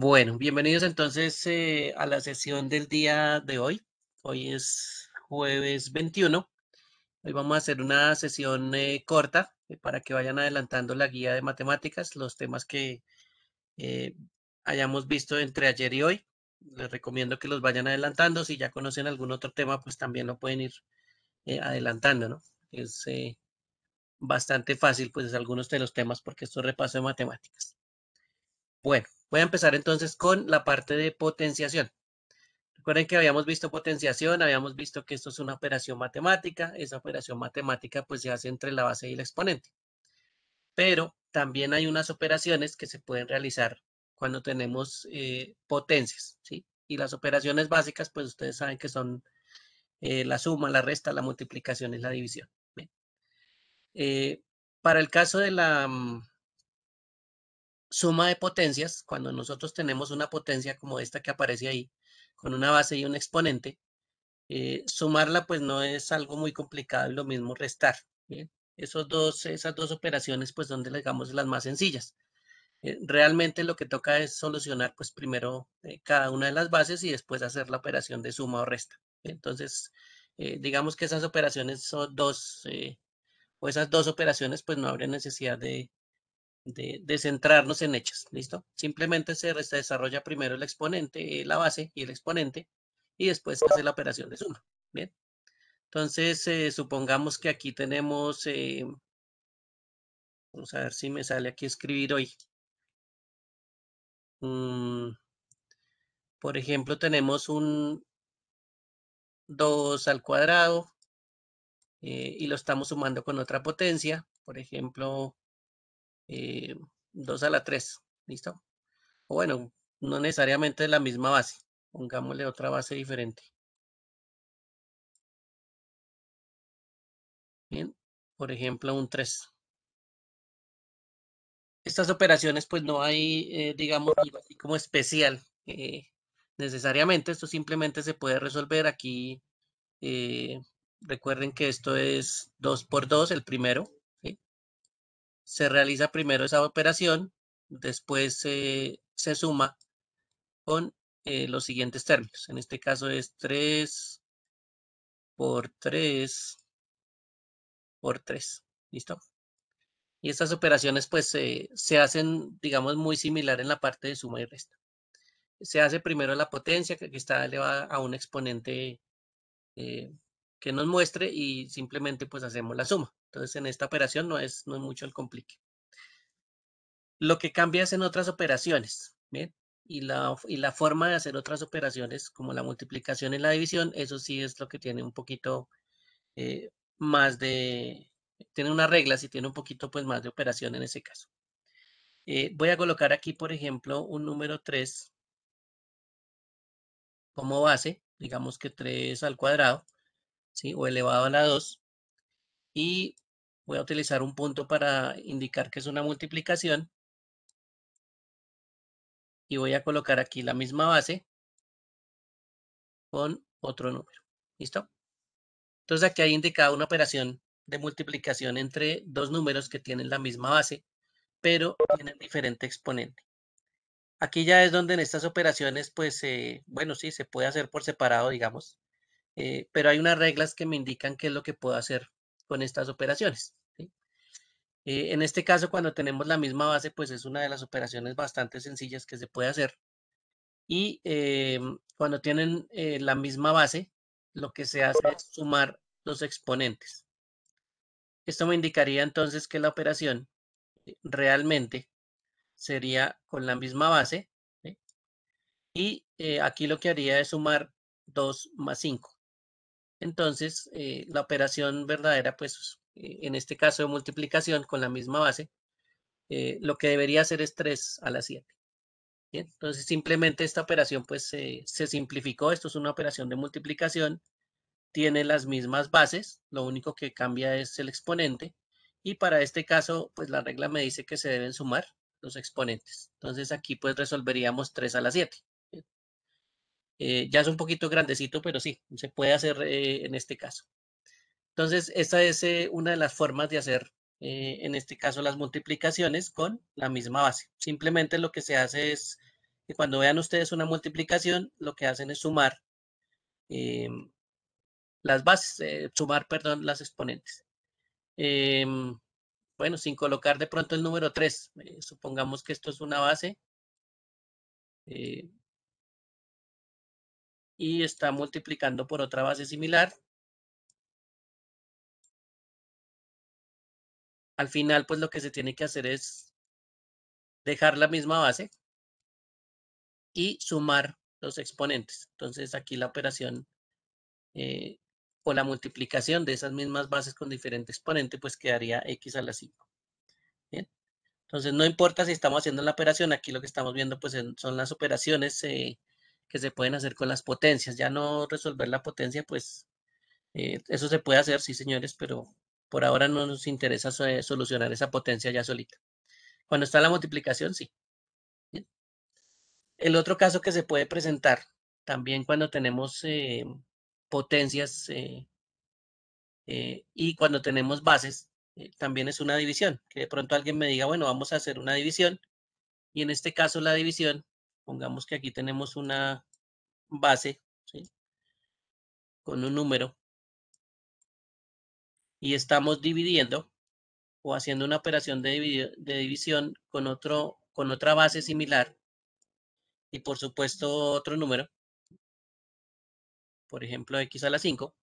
Bueno, bienvenidos entonces eh, a la sesión del día de hoy. Hoy es jueves 21. Hoy vamos a hacer una sesión eh, corta eh, para que vayan adelantando la guía de matemáticas, los temas que hayamos visto entre ayer y hoy. Les recomiendo que los vayan adelantando. Si ya conocen algún otro tema, pues también lo pueden ir adelantando, ¿no? Es bastante fácil, pues, algunos de los temas porque esto es repaso de matemáticas. Bueno, voy a empezar entonces con la parte de potenciación. Recuerden que habíamos visto potenciación, habíamos visto que esto es una operación matemática. Esa operación matemática pues se hace entre la base y el exponente. Pero también hay unas operaciones que se pueden realizar cuando tenemos eh, potencias, ¿sí? Y las operaciones básicas, pues ustedes saben que son eh, la suma, la resta, la multiplicación y la división. Eh, para el caso de la, mm, suma de potencias, cuando nosotros tenemos una potencia como esta que aparece ahí, con una base y un exponente, eh, sumarla pues no es algo muy complicado lo mismo restar. Esos dos, esas dos operaciones pues donde le damos las más sencillas. Eh, realmente lo que toca es solucionar pues primero eh, cada una de las bases y después hacer la operación de suma o resta. Entonces, digamos que esas operaciones son dos, o esas dos operaciones pues no habría necesidad de, de, centrarnos en hechas, ¿listo? Simplemente se desarrolla primero el exponente, la base y el exponente, y después hace la operación de suma, ¿bien? Entonces, eh, supongamos que aquí tenemos, eh, vamos a ver si me sale aquí escribir hoy. Mm, por ejemplo, tenemos un 2 al cuadrado eh, y lo estamos sumando con otra potencia, por ejemplo, 2 eh, a la 3, ¿listo? O bueno, no necesariamente la misma base, pongámosle otra base diferente. Bien, por ejemplo, un 3. Estas operaciones pues no hay, eh, digamos, así como especial eh, necesariamente, esto simplemente se puede resolver aquí. recuerden que esto es 2 por 2, el primero, se realiza primero esa operación, después se suma con eh, los siguientes términos. En este caso es 3 por 3 por 3. ¿Listo? Y estas operaciones pues se hacen, digamos, muy similar en la parte de suma y resta. Se hace primero la potencia que, está elevada a un exponente eh, que nos muestre y simplemente pues hacemos la suma. Entonces, en esta operación no es, no es mucho el complique. Lo que cambia es en otras operaciones, Y la, forma de hacer otras operaciones, como la multiplicación y la división, eso sí es lo que tiene un poquito eh, más de, tiene una regla si tiene un poquito pues más de operación en ese caso. Eh, voy a colocar aquí, por ejemplo, un número 3 como base, digamos que 3 al cuadrado, ¿sí? o elevado a la 2 y voy a utilizar un punto para indicar que es una multiplicación y voy a colocar aquí la misma base con otro número. ¿Listo? Entonces aquí hay indicada una operación de multiplicación entre dos números que tienen la misma base, pero tienen diferente exponente. Aquí ya es donde en estas operaciones, pues, bueno, sí, se puede hacer por separado, digamos, eh, pero hay unas reglas que me indican qué es lo que puedo hacer con estas operaciones. Eh, en este caso, cuando tenemos la misma base, pues es una de las operaciones bastante sencillas que se puede hacer. Y eh, cuando tienen eh, la misma base, lo que se hace es sumar los exponentes. Esto me indicaría entonces que la operación realmente sería con la misma base. Y aquí lo que haría es sumar 2 más 5. Entonces, eh, la operación verdadera, pues eh, en este caso de multiplicación con la misma base, eh, lo que debería hacer es 3 a la 7. ¿Bien? Entonces, simplemente esta operación pues se simplificó. Esto es una operación de multiplicación. Tiene las mismas bases. Lo único que cambia es el exponente. Y para este caso, pues la regla me dice que se deben sumar los exponentes. Entonces, aquí pues resolveríamos 3 a la 7. Eh, ya es un poquito grandecito, pero sí, se puede hacer eh, en este caso. Entonces, esta es eh, una de las formas de hacer, en este caso, las multiplicaciones con la misma base. Simplemente lo que se hace es que cuando vean ustedes una multiplicación, lo que hacen es sumar em, las bases, sumar, perdón, las exponentes. Em, bueno, sin colocar de pronto el número 3, supongamos que esto es una base, y está multiplicando por otra base similar. Al final, pues lo que se tiene que hacer es dejar la misma base y sumar los exponentes. Entonces aquí la operación eh, o la multiplicación de esas mismas bases con diferente exponente, pues quedaría x a la 5. Bien. Entonces no importa si estamos haciendo la operación, aquí lo que estamos viendo pues son las operaciones eh, que se pueden hacer con las potencias. Ya no resolver la potencia, pues eh, eso se puede hacer, sí, señores, pero por ahora no nos interesa solucionar esa potencia ya solita. Cuando está la multiplicación, sí. El otro caso que se puede presentar, también cuando tenemos eh, potencias eh, y cuando tenemos bases, también es una división. Que de pronto alguien me diga, bueno, vamos a hacer una división. Y en este caso la división Pongamos que aquí tenemos una base con un número y estamos dividiendo o haciendo una operación de, división con, otro, con otra base similar y por supuesto otro número, por ejemplo x a la 5.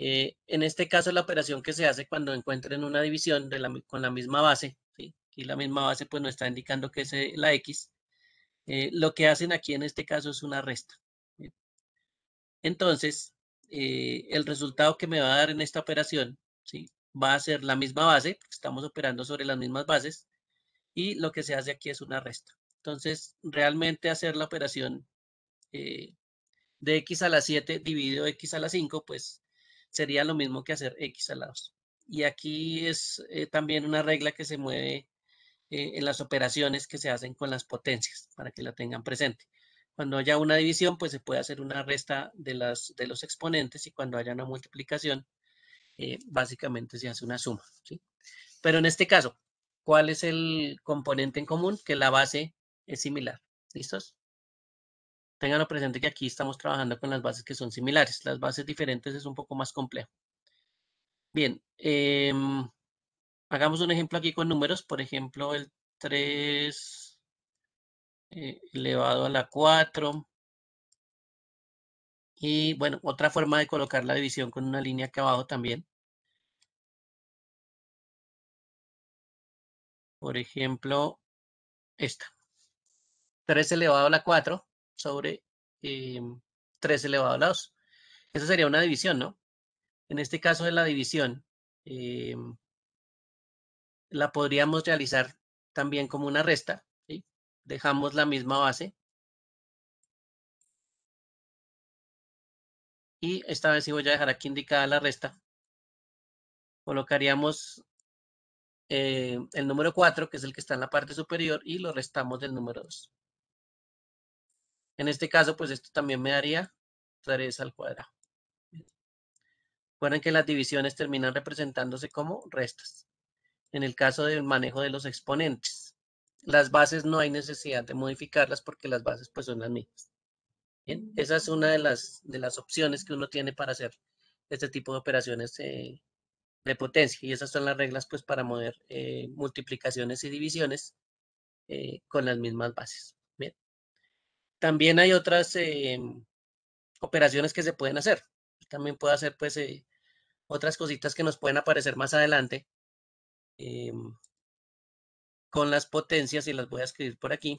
Eh, en este caso la operación que se hace cuando encuentren una división con la misma base, y la misma base pues nos está indicando que es eh, la x, eh, lo que hacen aquí en este caso es una resta. Entonces, eh, el resultado que me va a dar en esta operación va a ser la misma base, estamos operando sobre las mismas bases, y lo que se hace aquí es una resta. Entonces, realmente hacer la operación eh, de x a la 7 dividido x a la 5, pues sería lo mismo que hacer x a la 2. Y aquí es también una regla que se mueve eh, en las operaciones que se hacen con las potencias, para que la tengan presente. Cuando haya una división, pues se puede hacer una resta de, las, de los exponentes y cuando haya una multiplicación, eh, básicamente se hace una suma. ¿sí? Pero en este caso, ¿cuál es el componente en común? Que la base es similar. ¿Listos? Ténganlo presente que aquí estamos trabajando con las bases que son similares. Las bases diferentes es un poco más complejo. Bien, eh, hagamos un ejemplo aquí con números, por ejemplo, el 3 eh, elevado a la 4. Y bueno, otra forma de colocar la división con una línea acá abajo también. Por ejemplo, esta. 3 elevado a la 4 sobre 3 eh, elevado a la 2. Esa sería una división, ¿no? En este caso de la división, eh, la podríamos realizar también como una resta. ¿sí? Dejamos la misma base. Y esta vez sí voy a dejar aquí indicada la resta. Colocaríamos eh, el número 4, que es el que está en la parte superior, y lo restamos del número 2. En este caso, pues esto también me daría 3 al cuadrado. Recuerden que las divisiones terminan representándose como restas en el caso del manejo de los exponentes. Las bases no hay necesidad de modificarlas porque las bases pues son las mismas. Mm. esa es una de las, de las opciones que uno tiene para hacer este tipo de operaciones eh, de potencia y esas son las reglas pues para mover eh, multiplicaciones y divisiones eh, con las mismas bases. También hay otras operaciones que se pueden hacer. También puedo hacer pues otras cositas que nos pueden aparecer más adelante Em, con las potencias y las voy a escribir por aquí.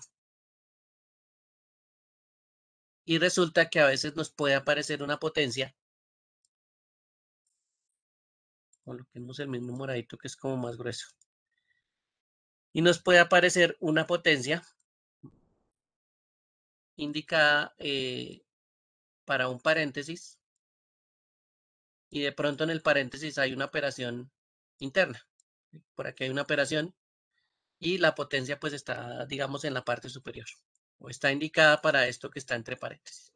Y resulta que a veces nos puede aparecer una potencia. Coloquemos el mismo moradito que es como más grueso. Y nos puede aparecer una potencia indicada eh, para un paréntesis. Y de pronto en el paréntesis hay una operación interna por aquí hay una operación, y la potencia pues está, digamos, en la parte superior, o está indicada para esto que está entre paréntesis.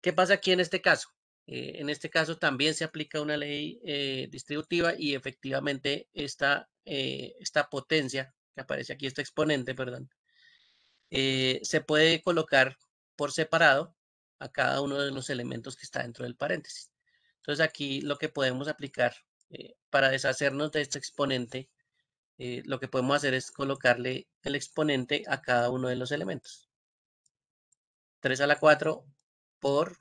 ¿Qué pasa aquí en este caso? Eh, en este caso también se aplica una ley eh, distributiva y efectivamente esta, eh, esta potencia que aparece aquí, este exponente, perdón, se puede colocar por separado a cada uno de los elementos que está dentro del paréntesis. Entonces aquí lo que podemos aplicar eh, para deshacernos de este exponente, eh, lo que podemos hacer es colocarle el exponente a cada uno de los elementos. 3 a la 4 por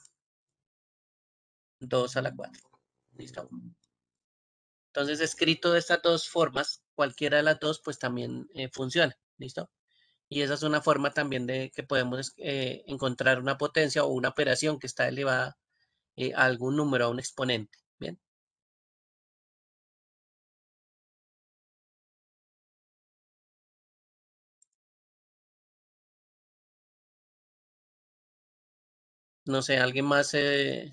2 a la 4. Listo. Entonces, escrito de estas dos formas, cualquiera de las dos, pues también eh, funciona. ¿Listo? Y esa es una forma también de que podemos encontrar una potencia o una operación que está elevada a algún número, a un exponente. Bien. No sé, alguien más. Eh...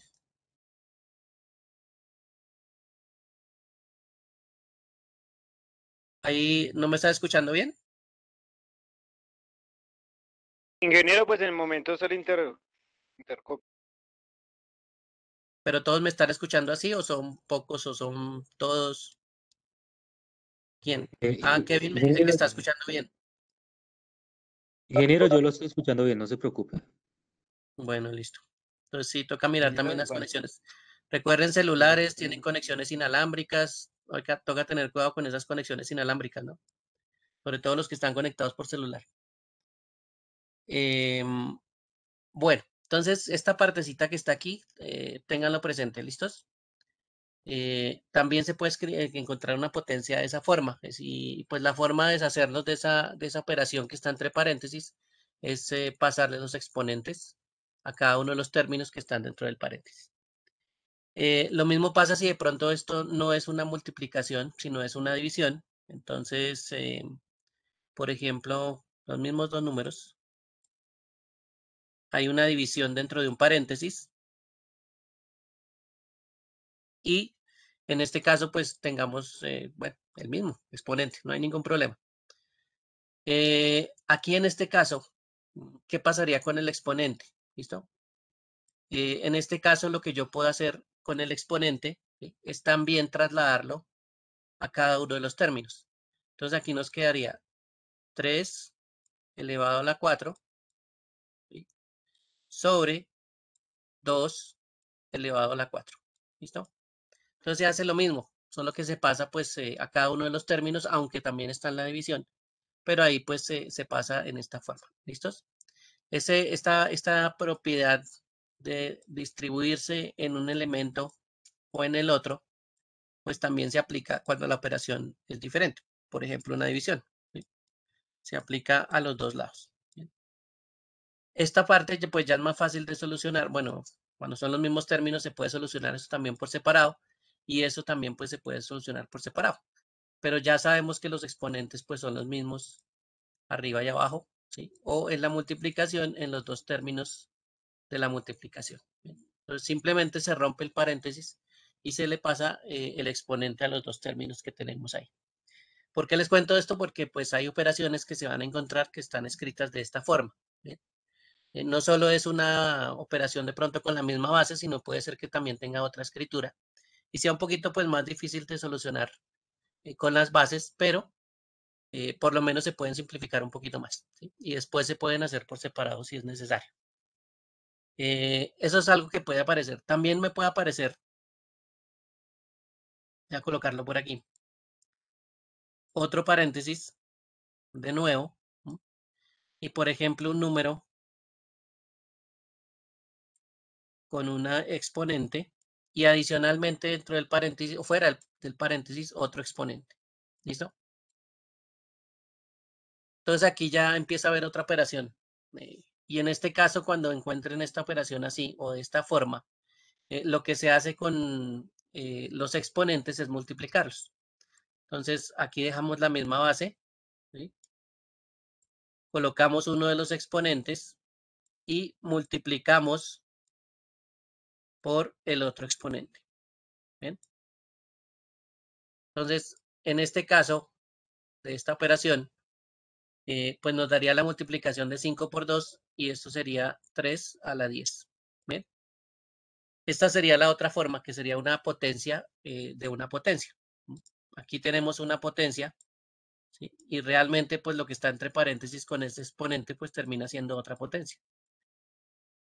Ahí no me está escuchando bien. Ingeniero, pues en el momento solo inter... Pero todos me están escuchando así, o son pocos, o son todos. ¿Quién? Eh, ah, Kevin me dice que está escuchando bien. Ingeniero, yo lo estoy escuchando bien, no se preocupe. Bueno, listo. Entonces sí, toca mirar también las pues. conexiones. Recuerden, celulares tienen conexiones inalámbricas. toca tener cuidado con esas conexiones inalámbricas, ¿no? Sobre todo los que están conectados por celular. Em, bueno, entonces esta partecita que está aquí, eh, presente, ¿listos? Eh, también se puede eh, encontrar una potencia de esa forma. Y pues la forma de deshacernos de esa, operación que está entre paréntesis es eh, pasarle los exponentes a cada uno de los términos que están dentro del paréntesis. Eh, lo mismo pasa si de pronto esto no es una multiplicación, sino es una división. Entonces, eh, por ejemplo, los mismos dos números. Hay una división dentro de un paréntesis. Y en este caso, pues tengamos, eh, bueno, el mismo exponente, no hay ningún problema. aquí en este caso, ¿qué pasaría con el exponente? ¿Listo? Eh, en este caso, lo que yo puedo hacer con el exponente es también trasladarlo a cada uno de los términos. Entonces aquí nos quedaría 3 elevado a la 4 sobre 2 elevado a la 4. ¿Listo? Entonces se hace lo mismo, solo que se pasa pues eh, a cada uno de los términos, aunque también está en la división, pero ahí pues se pasa en esta forma. ¿Listos? esta, propiedad de distribuirse en un elemento o en el otro, pues también se aplica cuando la operación es diferente. Por ejemplo, una división. Se aplica a los dos lados. Esta parte pues ya es más fácil de solucionar. Bueno, cuando son los mismos términos se puede solucionar eso también por separado y eso también pues se puede solucionar por separado. Pero ya sabemos que los exponentes pues son los mismos arriba y abajo o en la multiplicación, en los dos términos de la multiplicación. simplemente se rompe el paréntesis y se le pasa eh, el exponente a los dos términos que tenemos ahí. ¿Por qué les cuento esto? Porque pues hay operaciones que se van a encontrar que están escritas de esta forma. Eh, no solo es una operación de pronto con la misma base, sino puede ser que también tenga otra escritura y sea un poquito pues más difícil de solucionar eh, con las bases, pero eh, por lo menos se pueden simplificar un poquito más. Y después se pueden hacer por separado si es necesario. Eh, eso es algo que puede aparecer. También me puede aparecer, voy a colocarlo por aquí, otro paréntesis, de nuevo, y por ejemplo un número con una exponente y adicionalmente dentro del paréntesis o fuera del paréntesis otro exponente. ¿Listo? Entonces aquí ya empieza a haber otra operación. Eh, y en este caso, cuando encuentren esta operación así o de esta forma, eh, lo que se hace con eh, los exponentes es multiplicarlos. Entonces aquí dejamos la misma base. Colocamos uno de los exponentes y multiplicamos por el otro exponente. Entonces, en este caso de esta operación, eh, pues nos daría la multiplicación de 5 por 2 y esto sería 3 a la 10. Esta sería la otra forma, que sería una potencia eh, de una potencia. Aquí tenemos una potencia y realmente pues lo que está entre paréntesis con este exponente pues termina siendo otra potencia.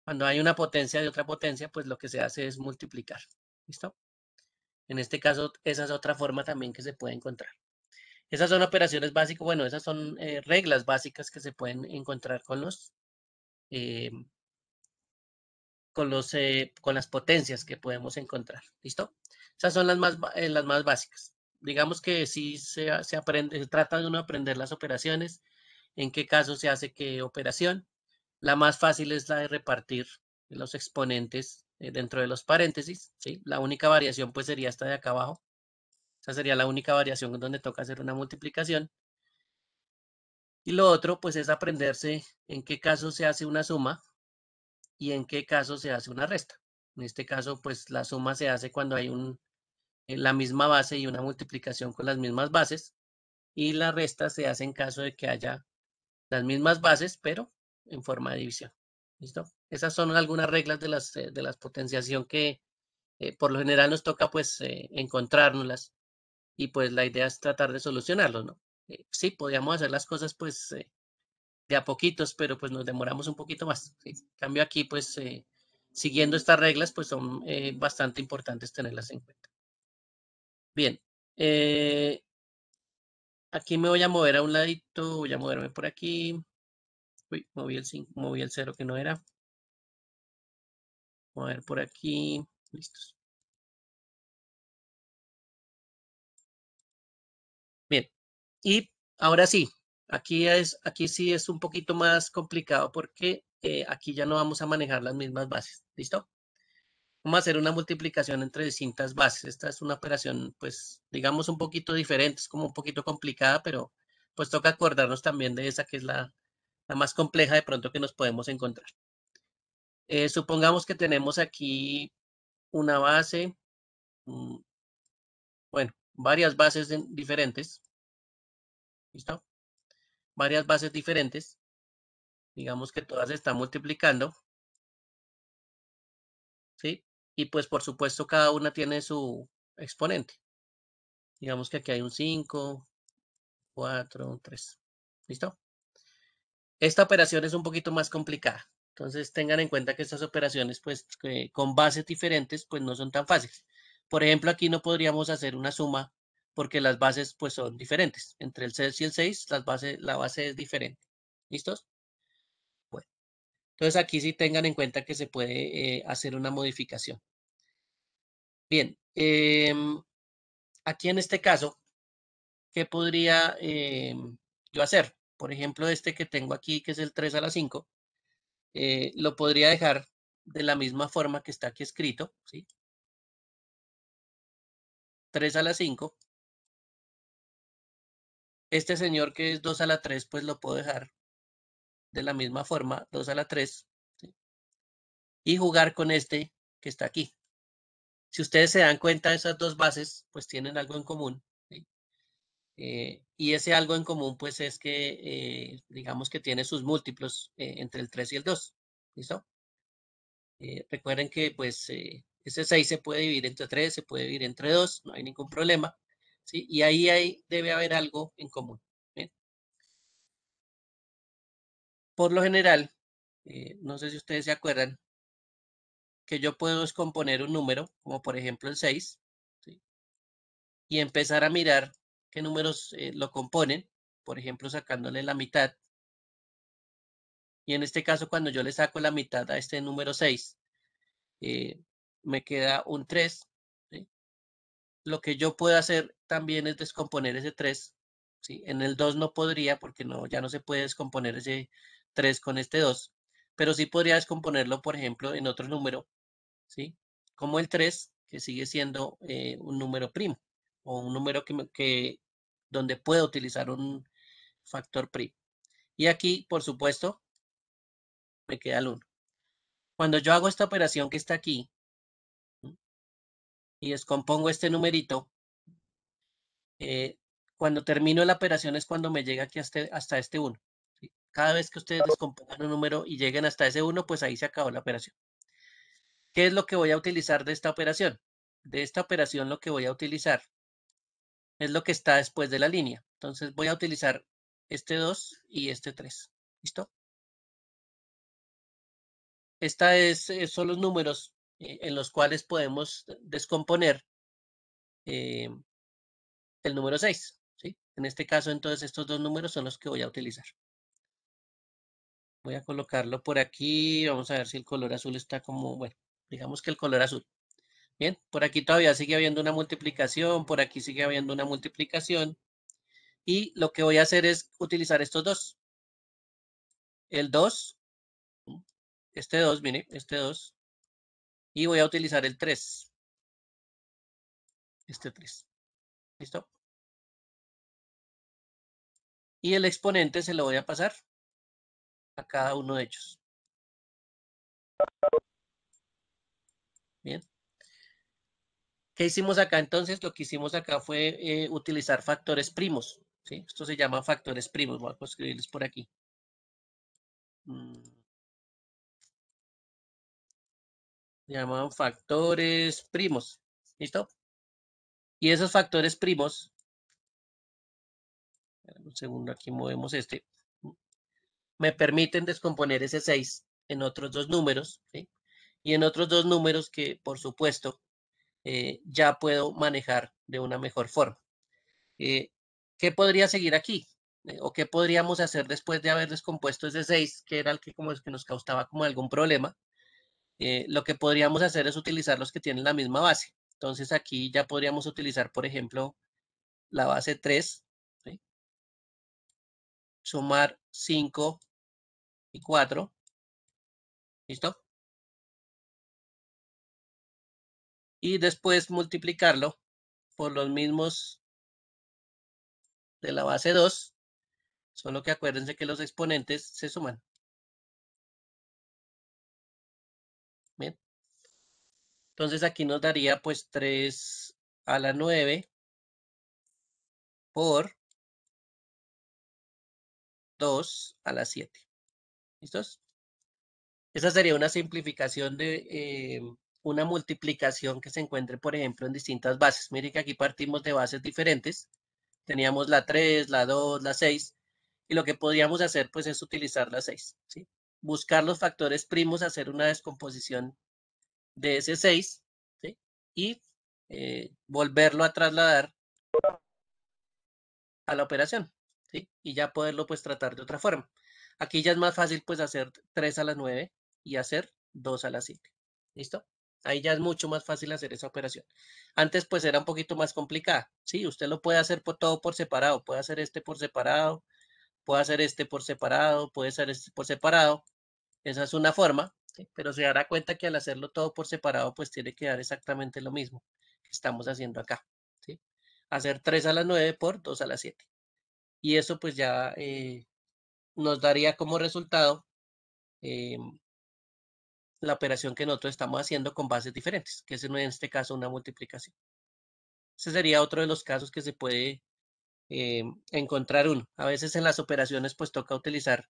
Cuando hay una potencia de otra potencia, pues lo que se hace es multiplicar. ¿Listo? En este caso, esa es otra forma también que se puede encontrar. Esas son operaciones básicas, bueno, esas son eh, reglas básicas que se pueden encontrar con los, eh, con los, eh, con las potencias que podemos encontrar, ¿listo? Esas son las más, las más básicas. Digamos que si se, aprende, se trata de uno aprender las operaciones, en qué caso se hace qué operación. La más fácil es la de repartir los exponentes dentro de los paréntesis, ¿sí? La única variación pues sería esta de acá abajo, esa sería la única variación donde toca hacer una multiplicación. Y lo otro, pues, es aprenderse en qué caso se hace una suma y en qué caso se hace una resta. En este caso, pues, la suma se hace cuando hay un, eh, la misma base y una multiplicación con las mismas bases. Y la resta se hace en caso de que haya las mismas bases, pero en forma de división. ¿Listo? Esas son algunas reglas de las, eh, de las potenciación que eh, por lo general nos toca pues encontrárnoslas y pues la idea es tratar de solucionarlo, ¿no? Eh, sí, podíamos hacer las cosas pues eh, de a poquitos, pero pues nos demoramos un poquito más. En cambio aquí pues eh, siguiendo estas reglas pues son bastante importantes tenerlas en cuenta. Bien, aquí me voy a mover a un ladito, voy a moverme por aquí. Uy, moví el 5, moví el 0 que no era. Mover por aquí, listos. Y ahora sí, aquí, es, aquí sí es un poquito más complicado porque eh, aquí ya no vamos a manejar las mismas bases. ¿Listo? Vamos a hacer una multiplicación entre distintas bases. Esta es una operación, pues, digamos un poquito diferente, es como un poquito complicada, pero pues toca acordarnos también de esa que es la, más compleja de pronto que nos podemos encontrar. Eh, supongamos que tenemos aquí una base, mm, bueno, varias bases diferentes. ¿Listo? Varias bases diferentes. Digamos que todas se están multiplicando. ¿Sí? Y pues por supuesto cada una tiene su exponente. Digamos que aquí hay un 5, 4, 3. ¿Listo? Esta operación es un poquito más complicada. Entonces tengan en cuenta que estas operaciones pues con bases diferentes pues no son tan fáciles. Por ejemplo, aquí no podríamos hacer una suma porque las bases pues son diferentes. Entre el 6 y el 6, las bases, la base es diferente. ¿Listos? Bueno, entonces aquí sí tengan en cuenta que se puede eh, hacer una modificación. Bien, em, aquí en este caso, ¿qué podría em, yo hacer? Por ejemplo, este que tengo aquí, que es el 3 a la 5, eh, lo podría dejar de la misma forma que está aquí escrito, ¿sí? 3 a la 5, este señor que es 2 a la 3, pues lo puedo dejar de la misma forma, 2 a la 3. Y jugar con este que está aquí. Si ustedes se dan cuenta, esas dos bases, pues tienen algo en común. Eh, y ese algo en común, pues es que, eh, digamos que tiene sus múltiplos eh, entre el 3 y el 2. ¿Listo? recuerden que, pues, ese 6 se puede dividir entre 3, se puede dividir entre 2, no hay ningún problema. Y ahí debe haber algo en común. Por lo general, eh, no sé si ustedes se acuerdan, que yo puedo descomponer un número, como por ejemplo el 6, y empezar a mirar qué números eh, lo componen, por ejemplo sacándole la mitad. Y en este caso, cuando yo le saco la mitad a este número 6, eh, me queda un 3, lo que yo puedo hacer también es descomponer ese 3. ¿sí? En el 2 no podría porque no, ya no se puede descomponer ese 3 con este 2. Pero sí podría descomponerlo, por ejemplo, en otro número, ¿sí? como el 3, que sigue siendo eh, un número primo o un número que, que donde puedo utilizar un factor primo. Y aquí, por supuesto, me queda el 1. Cuando yo hago esta operación que está aquí, y descompongo este numerito, eh, cuando termino la operación es cuando me llega aquí este, hasta, este 1. Cada vez que ustedes descompongan un número y lleguen hasta ese 1, pues ahí se acabó la operación. ¿Qué es lo que voy a utilizar de esta operación? De esta operación lo que voy a utilizar es lo que está después de la línea. Entonces voy a utilizar este 2 y este 3. ¿Listo? Esta eh, son los números eh, en los cuales podemos descomponer em, el número 6. ¿sí? En este caso, entonces, estos dos números son los que voy a utilizar. Voy a colocarlo por aquí. Vamos a ver si el color azul está como, bueno, digamos que el color azul. Bien, por aquí todavía sigue habiendo una multiplicación, por aquí sigue habiendo una multiplicación. Y lo que voy a hacer es utilizar estos dos. El 2, este 2, mire, este 2, y voy a utilizar el 3. Este 3. ¿Listo? Y el exponente se lo voy a pasar a cada uno de ellos. Bien. ¿Qué hicimos acá entonces? Lo que hicimos acá fue eh, utilizar factores primos. ¿sí? Esto se llama factores primos. Voy a escribirles por aquí. Mm. llamaban factores primos. ¿Listo? Y esos factores primos, un segundo, aquí movemos este, me permiten descomponer ese 6 en otros dos números, y en otros dos números que, por supuesto, eh, ya puedo manejar de una mejor forma. Eh, ¿Qué podría seguir aquí? Eh, ¿O qué podríamos hacer después de haber descompuesto ese 6, que era el que, como es que nos causaba como algún problema? Eh, lo que podríamos hacer es utilizar los que tienen la misma base. Entonces aquí ya podríamos utilizar, por ejemplo, la base 3, sumar 5 y 4. ¿Listo? Y después multiplicarlo por los mismos de la base 2, solo que acuérdense que los exponentes se suman. Entonces aquí nos daría pues 3 a la 9 por 2 a la 7. ¿Listos? Esa sería una simplificación de eh, una multiplicación que se encuentre, por ejemplo, en distintas bases. Miren que aquí partimos de bases diferentes. Teníamos la 3, la 2, la 6. Y lo que podríamos hacer, pues, es utilizar la 6. ¿sí? buscar los factores primos, hacer una descomposición de ese 6 y eh, volverlo a trasladar a la operación y ya poderlo pues tratar de otra forma. Aquí ya es más fácil pues hacer 3 a las 9 y hacer 2 a las 7. ¿Listo? Ahí ya es mucho más fácil hacer esa operación. Antes pues era un poquito más complicada. Sí, usted lo puede hacer todo por separado. Puede hacer este por separado, Puede hacer este por separado, puede hacer este por separado. Esa es una forma, ¿sí? pero se dará cuenta que al hacerlo todo por separado, pues tiene que dar exactamente lo mismo que estamos haciendo acá. ¿sí? Hacer 3 a la 9 por 2 a la 7. Y eso pues ya eh, nos daría como resultado eh, la operación que nosotros estamos haciendo con bases diferentes, que es en este caso una multiplicación. Ese sería otro de los casos que se puede eh, encontrar uno. A veces en las operaciones pues toca utilizar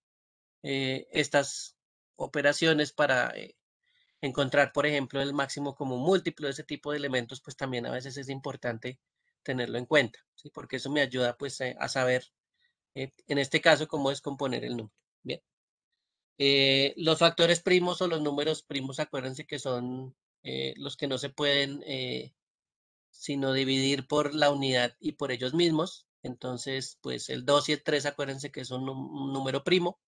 eh, estas operaciones para eh, encontrar, por ejemplo, el máximo común múltiplo, de ese tipo de elementos pues también a veces es importante tenerlo en cuenta, ¿sí? porque eso me ayuda pues a saber en este caso cómo descomponer el número. Bien. los factores primos o los números primos, acuérdense que son los que no se pueden sino dividir por la unidad y por ellos mismos. Entonces, pues el 2 y el 3, acuérdense que son un, número primo.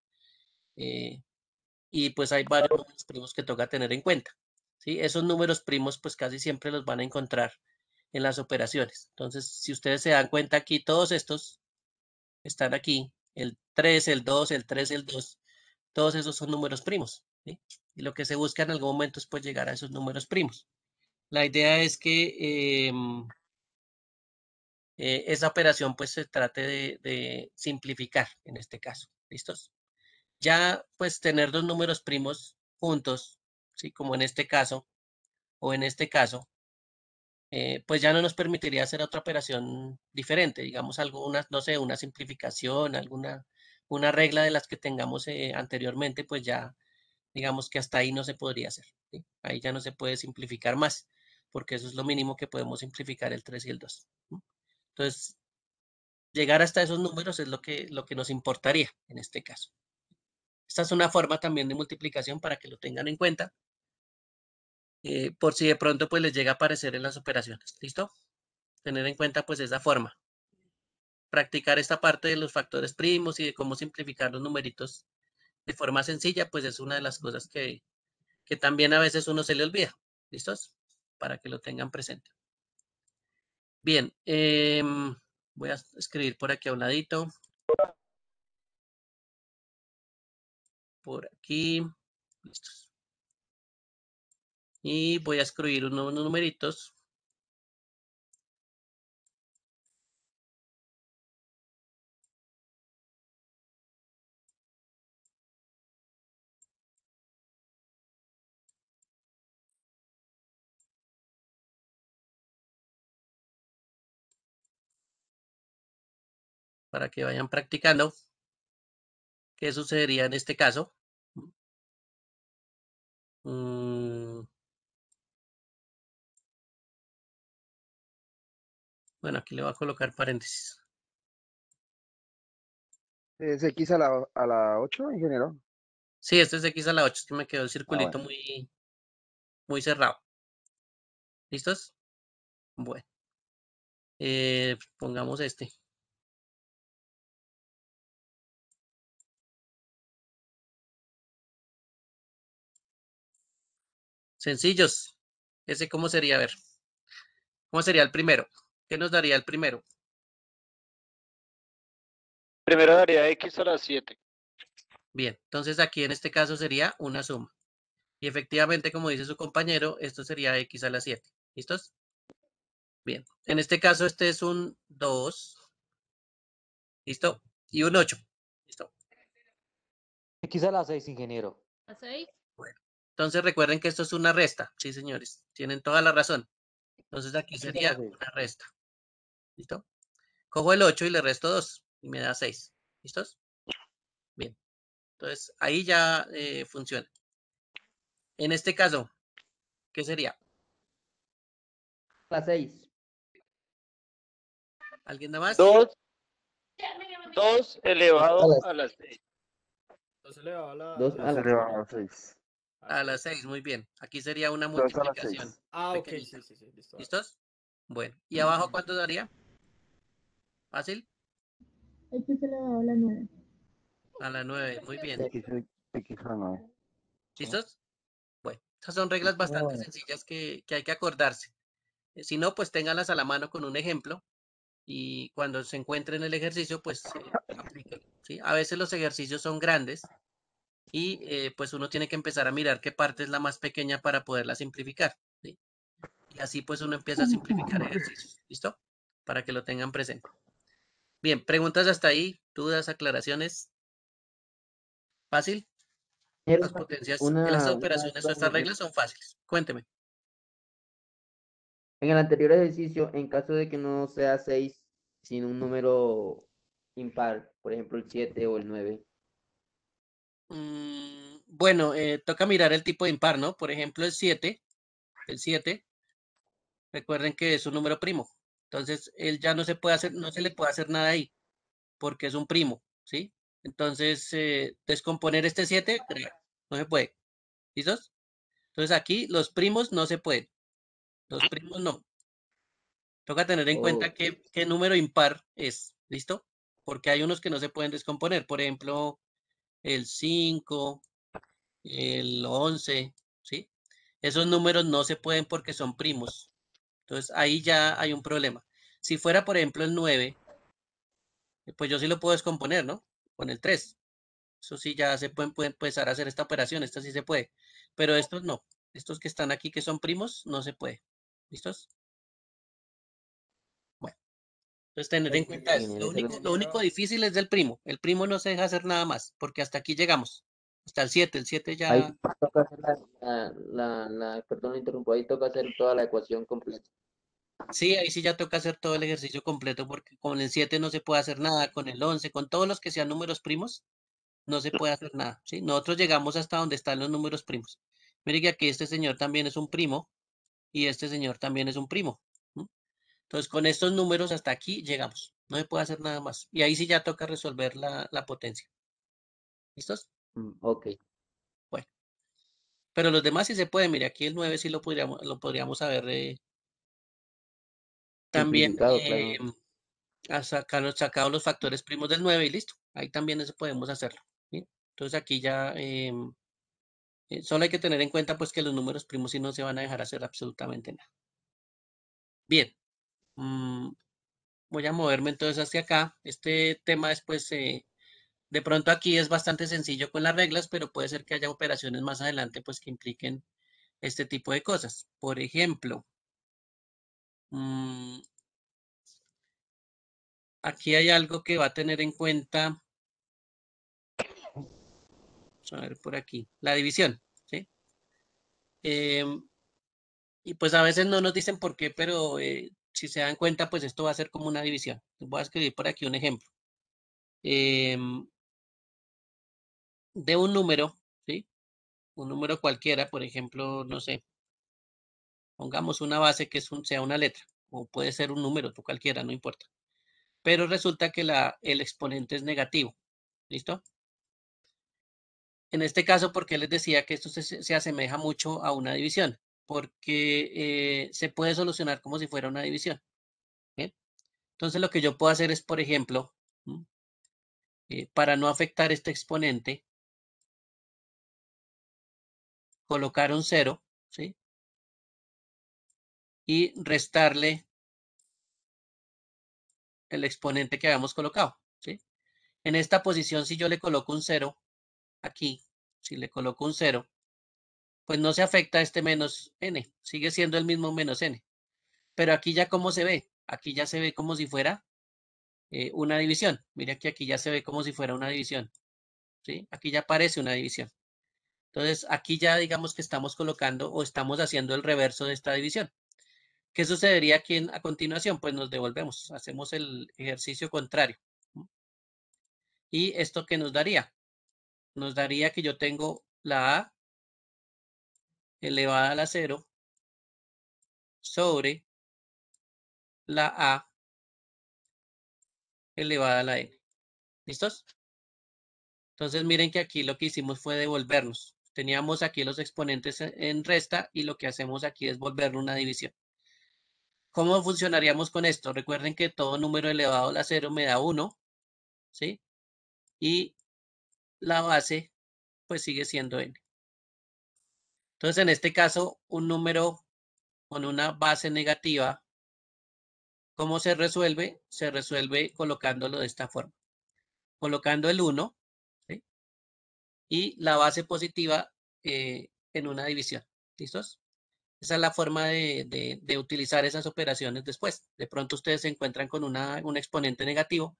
Eh, y pues hay varios números primos que toca tener en cuenta. ¿sí? Esos números primos, pues casi siempre los van a encontrar en las operaciones. Entonces, si ustedes se dan cuenta aquí, todos estos están aquí. El 3, el 2, el 3, el 2. Todos esos son números primos. Y lo que se busca en algún momento es pues llegar a esos números primos. La idea es que... Em, eh, esa operación pues se trate de, simplificar en este caso. ¿Listos? Ya pues tener dos números primos juntos, ¿sí? como en este caso o en este caso, eh, pues ya no nos permitiría hacer otra operación diferente, digamos alguna, no sé, una simplificación, alguna una regla de las que tengamos eh, anteriormente, pues ya digamos que hasta ahí no se podría hacer. Ahí ya no se puede simplificar más, porque eso es lo mínimo que podemos simplificar el 3 y el 2. Entonces, llegar hasta esos números es lo que, lo que nos importaría en este caso. Esta es una forma también de multiplicación para que lo tengan en cuenta, eh, por si de pronto pues les llega a aparecer en las operaciones. ¿Listo? Tener en cuenta pues esa forma. Practicar esta parte de los factores primos y de cómo simplificar los numeritos de forma sencilla, pues es una de las cosas que, que también a veces uno se le olvida. ¿Listos? Para que lo tengan presente. Bien, em, voy a escribir por aquí a un ladito. Por aquí. Y voy a escribir unos, unos numeritos para que vayan practicando. ¿Qué sucedería en este caso? Mm. Bueno, aquí le voy a colocar paréntesis. ¿Es X a la, a la 8, ingeniero? Sí, este es X a la 8, es que me quedó el ah, circulito muy, muy cerrado. ¿Listos? Bueno. Eh, pongamos este. Sencillos. ¿Ese cómo sería? A ver. ¿Cómo sería el primero? ¿Qué nos daría el primero? Primero daría x a la 7. Bien, entonces aquí en este caso sería una suma. Y efectivamente, como dice su compañero, esto sería x a la 7. ¿Listos? Bien, en este caso este es un 2. ¿Listo? Y un 8. ¿Listo? X a la 6, ingeniero. ¿A 6? Entonces recuerden que esto es una resta, sí señores, tienen toda la razón. Entonces aquí sería una resta. ¿Listo? Cojo el 8 y le resto 2 y me da 6. ¿Listos? Bien. Entonces ahí ya eh, funciona. En este caso, ¿qué sería? La 6. ¿Alguien da más? 2. 2 elevado a la 6. 2 elevado a la 6. A las seis, muy bien. Aquí sería una multiplicación. Ah, ok, sí, ¿Listos? Bueno, ¿y abajo cuánto daría? ¿Fácil? Este a la 9. A la 9, muy bien. ¿Listos? Bueno, estas son reglas bastante sencillas que, hay que acordarse. Eh, si no, pues ténganlas a la mano con un ejemplo y cuando se encuentren el ejercicio, pues eh, ¿sí? A veces los ejercicios son grandes y eh, pues uno tiene que empezar a mirar qué parte es la más pequeña para poderla simplificar. Y así pues uno empieza a simplificar ejercicios. ¿Listo? Para que lo tengan presente. Bien, preguntas hasta ahí, dudas, aclaraciones. ¿Fácil? Las potencias las operaciones o estas reglas son fáciles. Cuénteme. En el anterior ejercicio, en caso de que no sea 6, sino un número impar, por ejemplo el 7 o el 9, Mm, bueno, eh, toca mirar el tipo de impar, ¿no? Por ejemplo, el 7, el 7, recuerden que es un número primo. Entonces, él ya no se puede hacer, no se le puede hacer nada ahí, porque es un primo, ¿sí? Entonces, eh, descomponer este 7, no se puede. ¿Listos? Entonces, aquí los primos no se pueden. Los primos no. Toca tener en cuenta qué número impar es, ¿listo? Porque hay unos que no se pueden descomponer. Por ejemplo, el 5, el 11, ¿sí? Esos números no se pueden porque son primos. Entonces ahí ya hay un problema. Si fuera, por ejemplo, el 9, pues yo sí lo puedo descomponer, ¿no? Con el 3. Eso sí ya se pueden, empezar a hacer esta operación, Esto sí se puede. Pero estos no. Estos que están aquí que son primos, no se puede. ¿Listos? Entonces, tener en cuenta Lo único, difícil es del primo. El primo no se deja hacer nada más, porque hasta aquí llegamos. Hasta el 7, el 7 ya. Ahí toca hacer la, la, la, perdón, interrumpo, ahí toca hacer toda la ecuación completa. Sí, ahí sí ya toca hacer todo el ejercicio completo, porque con el 7 no se puede hacer nada, con el 11, con todos los que sean números primos, no se puede hacer nada. ¿sí? Nosotros llegamos hasta donde están los números primos. Mire que aquí este señor también es un primo y este señor también es un primo. Entonces, con estos números hasta aquí llegamos. No se puede hacer nada más. Y ahí sí ya toca resolver la, potencia. ¿Listos? Mm, ok. Bueno. Pero los demás sí se pueden. Mire, aquí el 9 sí lo podríamos, lo podríamos haber eh también eh, sacado, los factores primos del 9 y listo. Ahí también eso podemos hacerlo. Entonces aquí ya em, eh, solo hay que tener en cuenta pues que los números primos sí no se van a dejar hacer absolutamente nada. Bien. Mm, voy a moverme entonces hacia acá. Este tema después, eh, de pronto aquí es bastante sencillo con las reglas, pero puede ser que haya operaciones más adelante pues que impliquen este tipo de cosas. Por ejemplo, mm, aquí hay algo que va a tener en cuenta. Vamos a ver por aquí, la división. ¿sí? Em, y pues a veces no nos dicen por qué, pero eh, si se dan cuenta, pues esto va a ser como una división. Voy a escribir por aquí un ejemplo. Em, de un número, ¿sí? Un número cualquiera, por ejemplo, no sé, pongamos una base que sea una letra, o puede ser un número, tú cualquiera, no importa. Pero resulta que el exponente es negativo, ¿listo? En este caso, porque les decía que esto se, se asemeja mucho a una división porque eh, se puede solucionar como si fuera una división. Entonces lo que yo puedo hacer es, por ejemplo, eh, para no afectar este exponente, colocar un cero, ¿sí? Y restarle el exponente que habíamos colocado, ¿sí? En esta posición, si yo le coloco un cero aquí, si le coloco un cero, pues no se afecta este menos n, sigue siendo el mismo menos n. Pero aquí ya cómo se ve, aquí ya se ve como si fuera eh, una división. Mira que aquí ya se ve como si fuera una división. ¿sí? Aquí ya aparece una división. Entonces, aquí ya digamos que estamos colocando o estamos haciendo el reverso de esta división. ¿Qué sucedería aquí a continuación? Pues nos devolvemos, hacemos el ejercicio contrario. ¿Y esto qué nos daría? Nos daría que yo tengo la A elevada a la 0 sobre la A elevada a la n. ¿Listos? Entonces miren que aquí lo que hicimos fue devolvernos. Teníamos aquí los exponentes e, en resta y lo que hacemos aquí es volver una división. ¿Cómo funcionaríamos con esto? Recuerden que todo número elevado a la 0 me da 1, ¿sí? Y la base pues sigue siendo n. Entonces, en este caso, un número con una base negativa, ¿cómo se resuelve? Se resuelve colocándolo de esta forma. Colocando el 1 y la base positiva eh, en una división. ¿Listos? Esa es la forma de, utilizar esas operaciones después. De pronto ustedes se encuentran con un exponente negativo,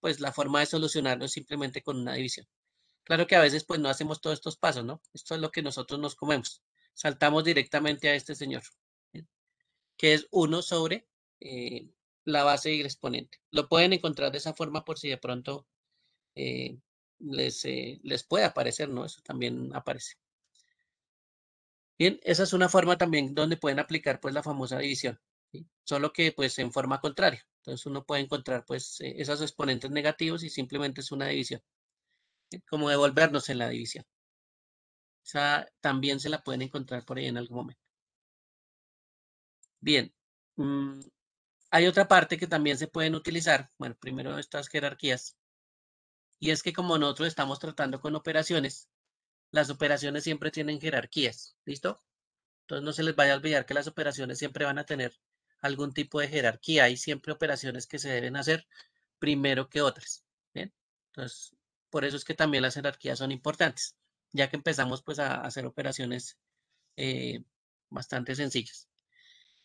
pues la forma de solucionarlo es simplemente con una división. Claro que a veces pues no hacemos todos estos pasos, ¿no? Esto es lo que nosotros nos comemos. Saltamos directamente a este señor, que es uno sobre eh, la base y el exponente. Lo pueden encontrar de esa forma por si de pronto eh, eh, les, puede aparecer, ¿no? Eso también aparece. Bien, esa es una forma también donde pueden aplicar pues la famosa división, solo que pues en forma contraria. Entonces uno puede encontrar pues esos exponentes negativos y simplemente es una división como devolvernos en la división. O sea, también se la pueden encontrar por ahí en algún momento. Bien. Mm, hay otra parte que también se pueden utilizar. Bueno, primero estas jerarquías. Y es que como nosotros estamos tratando con operaciones, las operaciones siempre tienen jerarquías. ¿Listo? Entonces no se les vaya a olvidar que las operaciones siempre van a tener algún tipo de jerarquía. Hay siempre operaciones que se deben hacer primero que otras. ¿bien? Entonces, por eso es que también las jerarquías son importantes, ya que empezamos pues a hacer operaciones eh, bastante sencillas.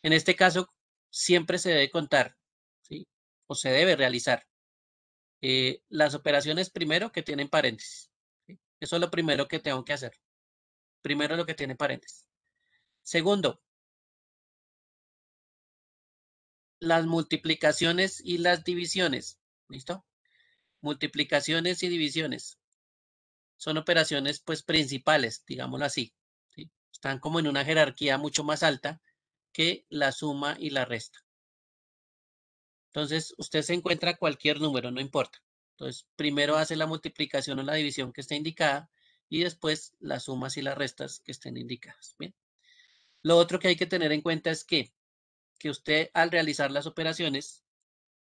En este caso, siempre se debe contar, O se debe realizar eh, las operaciones primero que tienen paréntesis. Eso es lo primero que tengo que hacer. Primero lo que tiene paréntesis. Segundo, las multiplicaciones y las divisiones. ¿Listo? multiplicaciones y divisiones. Son operaciones pues principales, digámoslo así. Están como en una jerarquía mucho más alta que la suma y la resta. Entonces, usted se encuentra cualquier número, no importa. Entonces, primero hace la multiplicación o la división que esté indicada y después las sumas y las restas que estén indicadas. Bien. Lo otro que hay que tener en cuenta es que, que usted al realizar las operaciones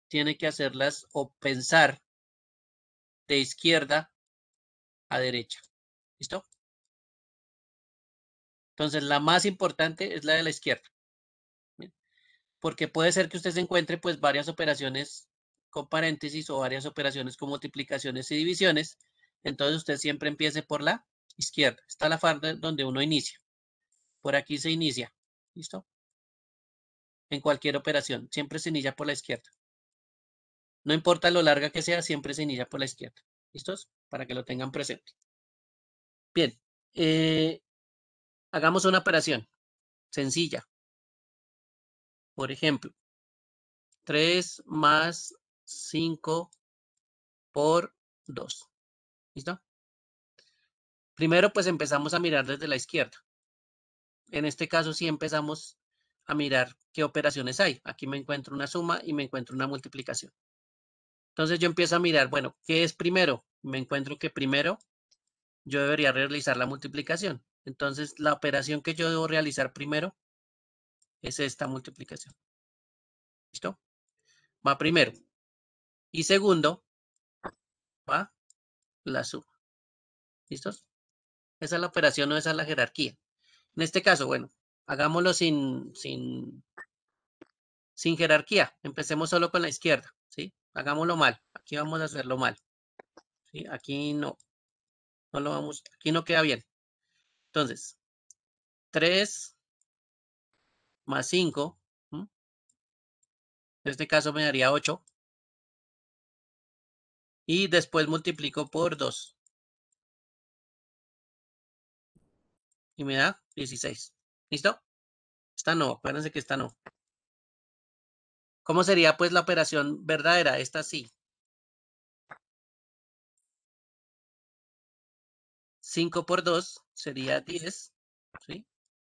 tiene que hacerlas o pensar de izquierda a derecha. ¿Listo? Entonces, la más importante es la de la izquierda. Porque puede ser que usted se encuentre pues varias operaciones con paréntesis o varias operaciones con multiplicaciones y divisiones. Entonces, usted siempre empiece por la izquierda. Está la parte donde uno inicia. Por aquí se inicia. ¿Listo? En cualquier operación. Siempre se inicia por la izquierda. No importa lo larga que sea, siempre se inicia por la izquierda. ¿Listos? Para que lo tengan presente. Bien, eh, hagamos una operación sencilla. Por ejemplo, 3 más 5 por 2. ¿Listo? Primero, pues empezamos a mirar desde la izquierda. En este caso, sí empezamos a mirar qué operaciones hay. Aquí me encuentro una suma y me encuentro una multiplicación. Entonces yo empiezo a mirar, bueno, ¿qué es primero? Me encuentro que primero yo debería realizar la multiplicación. Entonces la operación que yo debo realizar primero es esta multiplicación. ¿Listo? Va primero. Y segundo, va la suma. ¿Listos? Esa es la operación o esa es la jerarquía. En este caso, bueno, hagámoslo sin, sin, sin jerarquía. Empecemos solo con la izquierda. ¿sí? Hagámoslo mal, aquí vamos a hacerlo mal. ¿sí? Aquí no, no lo vamos, aquí no queda bien. Entonces, 3 más 5, en este caso me daría 8. Y después multiplico por 2. Y me da 16. ¿Listo? Está no, acuérdense que está no. ¿Cómo sería pues la operación verdadera? Esta sí. 5 por 2 sería 10, ¿sí?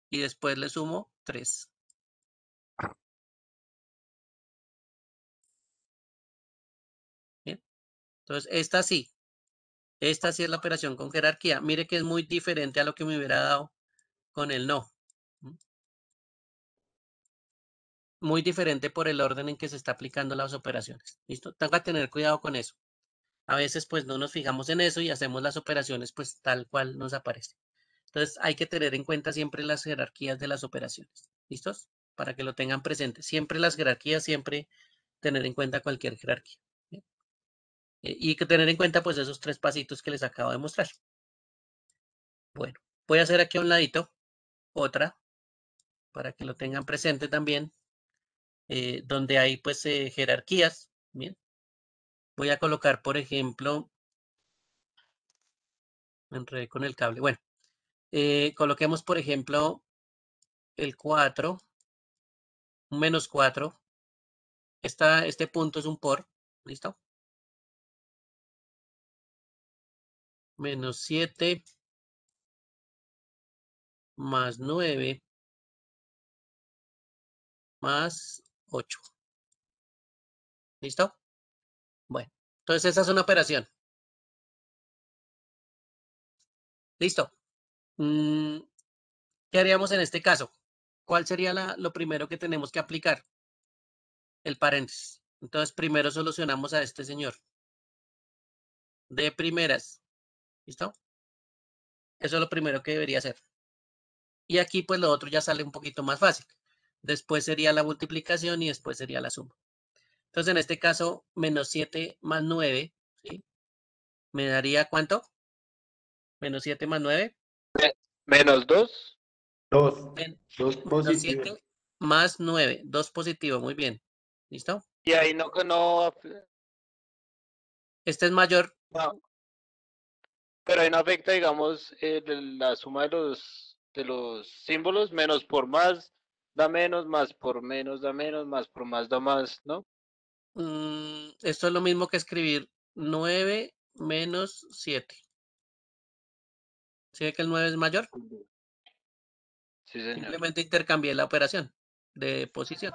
Y después le sumo 3. Bien. Entonces, esta sí. Esta sí es la operación con jerarquía. Mire que es muy diferente a lo que me hubiera dado con el no. muy diferente por el orden en que se está aplicando las operaciones. ¿Listo? Tengo que tener cuidado con eso. A veces pues no nos fijamos en eso y hacemos las operaciones pues tal cual nos aparece. Entonces hay que tener en cuenta siempre las jerarquías de las operaciones. ¿Listos? Para que lo tengan presente. Siempre las jerarquías, siempre tener en cuenta cualquier jerarquía. Eh, y que tener en cuenta pues esos tres pasitos que les acabo de mostrar. Bueno, voy a hacer aquí a un ladito otra para que lo tengan presente también. Eh, donde hay pues eh, jerarquías. Bien. Voy a colocar, por ejemplo, me con el cable. Bueno, eh, coloquemos, por ejemplo, el 4, menos 4. Esta, este punto es un por, ¿listo? Menos 7 más 9 más 8. ¿Listo? Bueno, entonces esa es una operación. Listo. Mm, ¿Qué haríamos en este caso? ¿Cuál sería la, lo primero que tenemos que aplicar? El paréntesis. Entonces, primero solucionamos a este señor. De primeras. ¿Listo? Eso es lo primero que debería hacer. Y aquí, pues, lo otro ya sale un poquito más fácil después sería la multiplicación y después sería la suma. Entonces, en este caso, menos 7 más 9, ¿sí? ¿Me daría cuánto? Menos 7 más 9. Menos 2. 2. 2 positivo. 7 más 9. 2 positivo, muy bien. ¿Listo? Y ahí no... Este es mayor. No. Pero ahí no afecta, digamos, la suma de los símbolos, menos por más, da menos más por menos, da menos más por más, da más, ¿no? Mm, esto es lo mismo que escribir 9 menos 7. ¿Sí ve que el 9 es mayor? Sí, señor. Simplemente intercambié la operación de posición.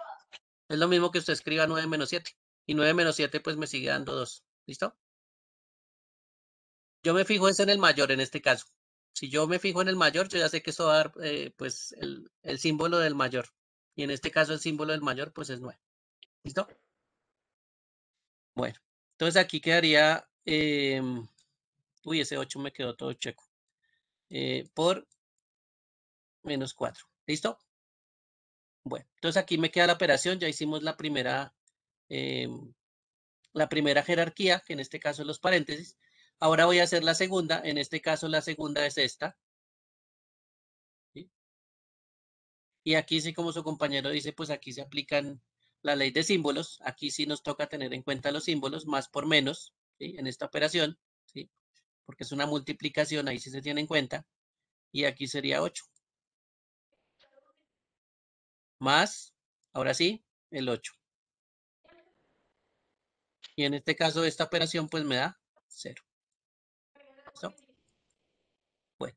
Es lo mismo que usted escriba 9 menos 7. Y 9 menos 7 pues me sigue dando 2. ¿Listo? Yo me fijo en en el mayor en este caso si yo me fijo en el mayor, yo ya sé que eso va a dar eh, pues el, símbolo del mayor. Y en este caso el símbolo del mayor pues es 9. ¿Listo? Bueno, entonces aquí quedaría, em, uy, ese 8 me quedó todo checo, eh, por menos 4. ¿Listo? Bueno, entonces aquí me queda la operación, ya hicimos la primera, em, la primera jerarquía, que en este caso es los paréntesis. Ahora voy a hacer la segunda. En este caso, la segunda es esta. Y aquí sí, como su compañero dice, pues aquí se aplican la ley de símbolos. Aquí sí nos toca tener en cuenta los símbolos, más por menos, en esta operación, porque es una multiplicación, ahí sí se tiene en cuenta. Y aquí sería 8. Más, ahora sí, el 8. Y en este caso, esta operación pues me da 0. Bueno,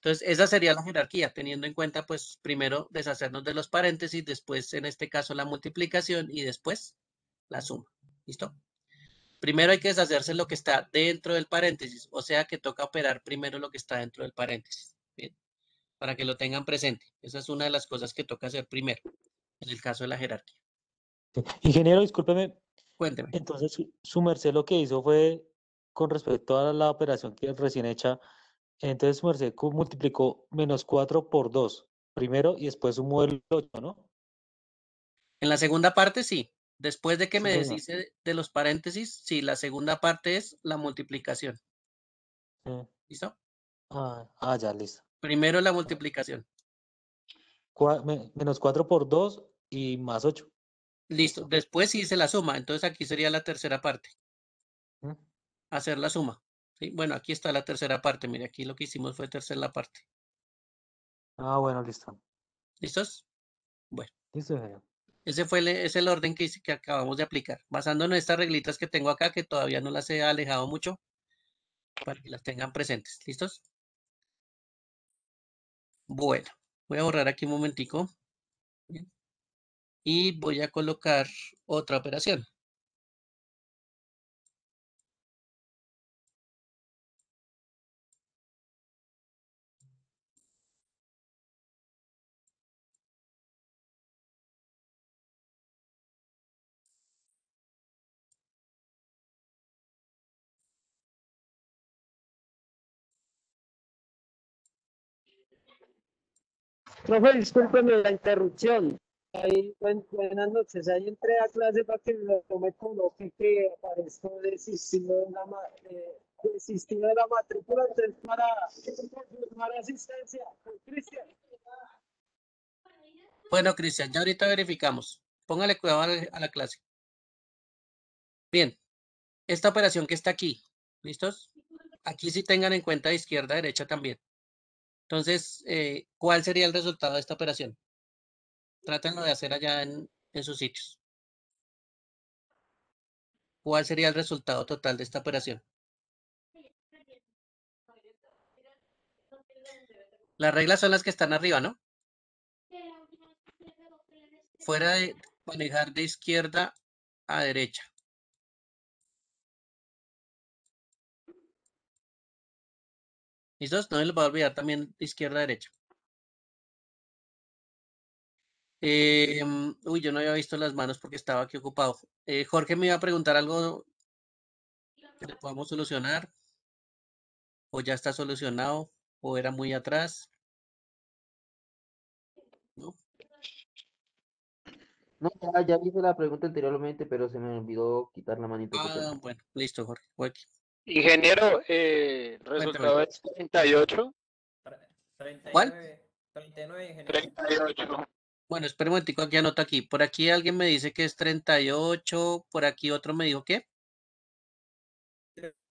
entonces esa sería la jerarquía, teniendo en cuenta, pues, primero deshacernos de los paréntesis, después, en este caso, la multiplicación y después la suma, ¿listo? Primero hay que deshacerse lo que está dentro del paréntesis, o sea que toca operar primero lo que está dentro del paréntesis, ¿bien? Para que lo tengan presente. Esa es una de las cosas que toca hacer primero, en el caso de la jerarquía. Ingeniero, discúlpeme. Cuénteme. Entonces, su merced lo que hizo fue con respecto a la operación que recién hecha, entonces Mercedes multiplicó menos 4 por 2, primero y después sumó el 8, ¿no? En la segunda parte sí. Después de que me deshice de los paréntesis, sí, la segunda parte es la multiplicación. ¿Listo? Ah, ah, ya, listo. Primero la multiplicación. menos 4 por 2 y más 8. Listo. Después sí se la suma. Entonces aquí sería la tercera parte hacer la suma. Bueno, aquí está la tercera parte. Mire, aquí lo que hicimos fue tercera parte. Ah, bueno, listo. ¿Listos? Bueno. Ese fue el, es el orden que, que acabamos de aplicar. Basándonos en estas reglitas que tengo acá, que todavía no las he alejado mucho, para que las tengan presentes. ¿Listos? Bueno, voy a borrar aquí un momentico. Y voy a colocar otra operación. Profe, discúlpeme la interrupción. Ahí, buenas noches. Ahí entré a clase para que lo me lo que apareció desistido de la, eh, la matrícula, entonces para confirmar asistencia. Cristian. Bueno, Cristian, ya ahorita verificamos. Póngale cuidado a la clase. Bien, esta operación que está aquí, ¿listos? Aquí sí tengan en cuenta izquierda, derecha también. Entonces, eh, ¿cuál sería el resultado de esta operación? Trátenlo de hacer allá en, en sus sitios. ¿Cuál sería el resultado total de esta operación? Las reglas son las que están arriba, ¿no? Fuera de manejar de izquierda a derecha. ¿Listos? No lo voy a olvidar también izquierda-derecha. Em, uy, yo no había visto las manos porque estaba aquí ocupado. Eh, Jorge me iba a preguntar algo que le podamos solucionar. O ya está solucionado, o era muy atrás. ¿No? No, ya, hice la pregunta anteriormente, pero se me olvidó quitar la manito. Ah, bueno, listo, Jorge. Voy Ingeniero, eh, resultado es 38. 39, ¿Cuál? 39, ingeniero. 38. Bueno, espera un momentico, aquí anoto aquí. Por aquí alguien me dice que es 38, por aquí otro me dijo qué.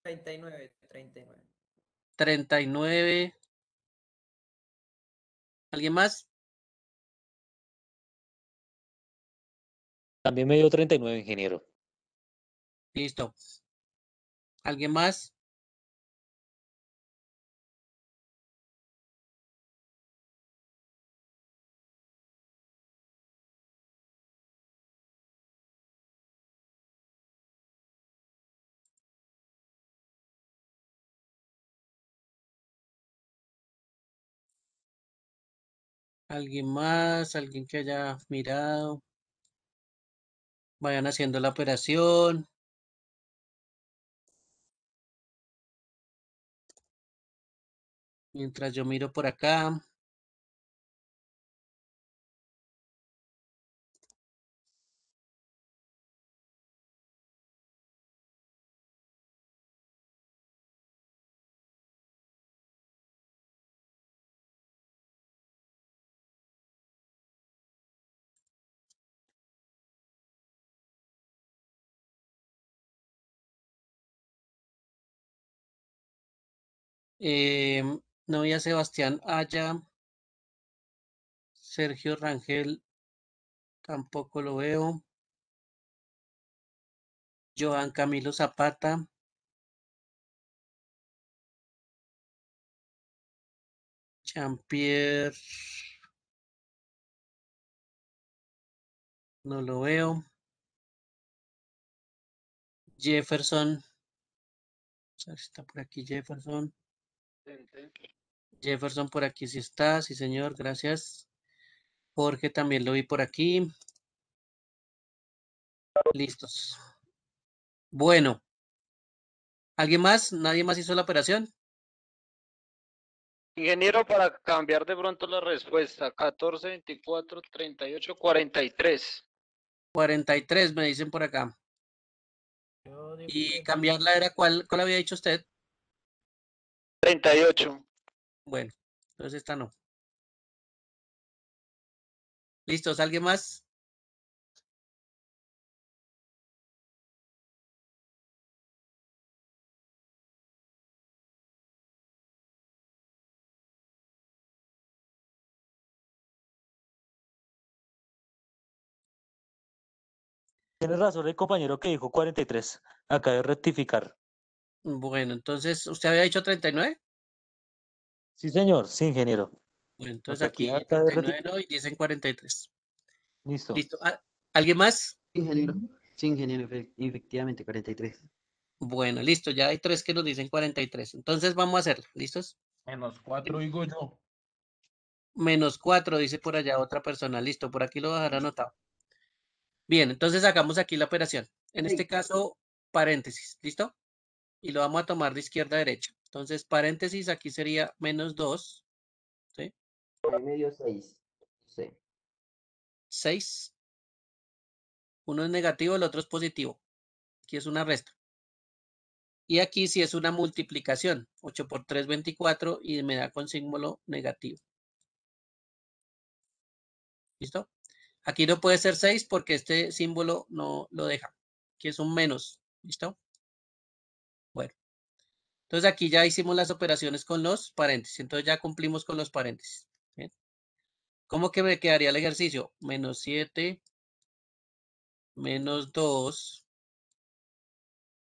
39, 39. 39. ¿Alguien más? También me dio 39, ingeniero. Listo. ¿Alguien más? alguien más, alguien que haya mirado. Vayan haciendo la operación. Mientras yo miro por acá. Eh, no a Sebastián Aya, ah, Sergio Rangel. Tampoco lo veo. Joan Camilo Zapata. Jean-Pierre. No lo veo. Jefferson. Está por aquí Jefferson. Jefferson por aquí sí está, sí señor, gracias. Jorge también lo vi por aquí. Listos. Bueno. ¿Alguien más? ¿Nadie más hizo la operación? Ingeniero, para cambiar de pronto la respuesta, 14, 24, 38, 43. 43 me dicen por acá. Y cambiarla era cuál, cuál había dicho usted? 38. Bueno, entonces pues esta no. ¿Listos? ¿Alguien más? Tienes razón el compañero que dijo 43. Acabo de rectificar. Bueno, entonces, ¿usted había dicho 39? Sí, señor, sí, ingeniero. Bueno, entonces aquí, aquí y dicen 43. Listo. Listo. Ah, ¿Alguien más? Ingeniero. Sí, ingeniero, efectivamente, 43. Bueno, listo, ya hay tres que nos dicen 43. Entonces vamos a hacerlo, ¿listos? Menos cuatro digo yo. Menos cuatro, dice por allá otra persona. Listo, por aquí lo dejará anotado. Bien, entonces hagamos aquí la operación. En este caso, paréntesis, ¿listo? Y lo vamos a tomar de izquierda a derecha. Entonces, paréntesis, aquí sería menos 2. ¿Sí? medio 6. Sí. 6. Uno es negativo, el otro es positivo. Aquí es una resta. Y aquí sí es una multiplicación. 8 por 3, 24 y me da con símbolo negativo. ¿Listo? Aquí no puede ser 6 porque este símbolo no lo deja. Aquí es un menos. ¿Listo? Entonces aquí ya hicimos las operaciones con los paréntesis. Entonces ya cumplimos con los paréntesis. ¿Cómo que me quedaría el ejercicio? Menos 7 menos 2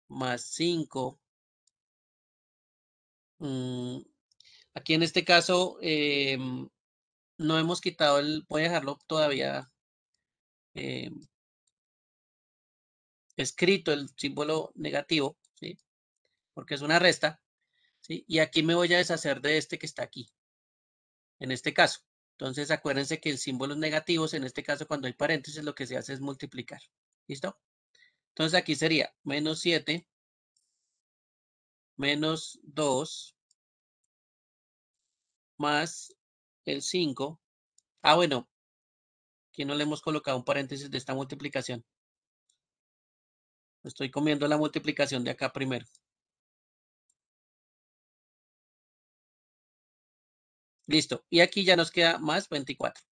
más 5. Mm, aquí en este caso em, no hemos quitado el... Voy a dejarlo todavía em, escrito el símbolo negativo porque es una resta, ¿sí? Y aquí me voy a deshacer de este que está aquí, en este caso. Entonces, acuérdense que el símbolo negativos, en este caso cuando hay paréntesis, lo que se hace es multiplicar. ¿Listo? Entonces, aquí sería menos 7 menos 2 más el 5. Ah, bueno, aquí no le hemos colocado un paréntesis de esta multiplicación. Estoy comiendo la multiplicación de acá primero. Listo. Y aquí ya nos queda más 24.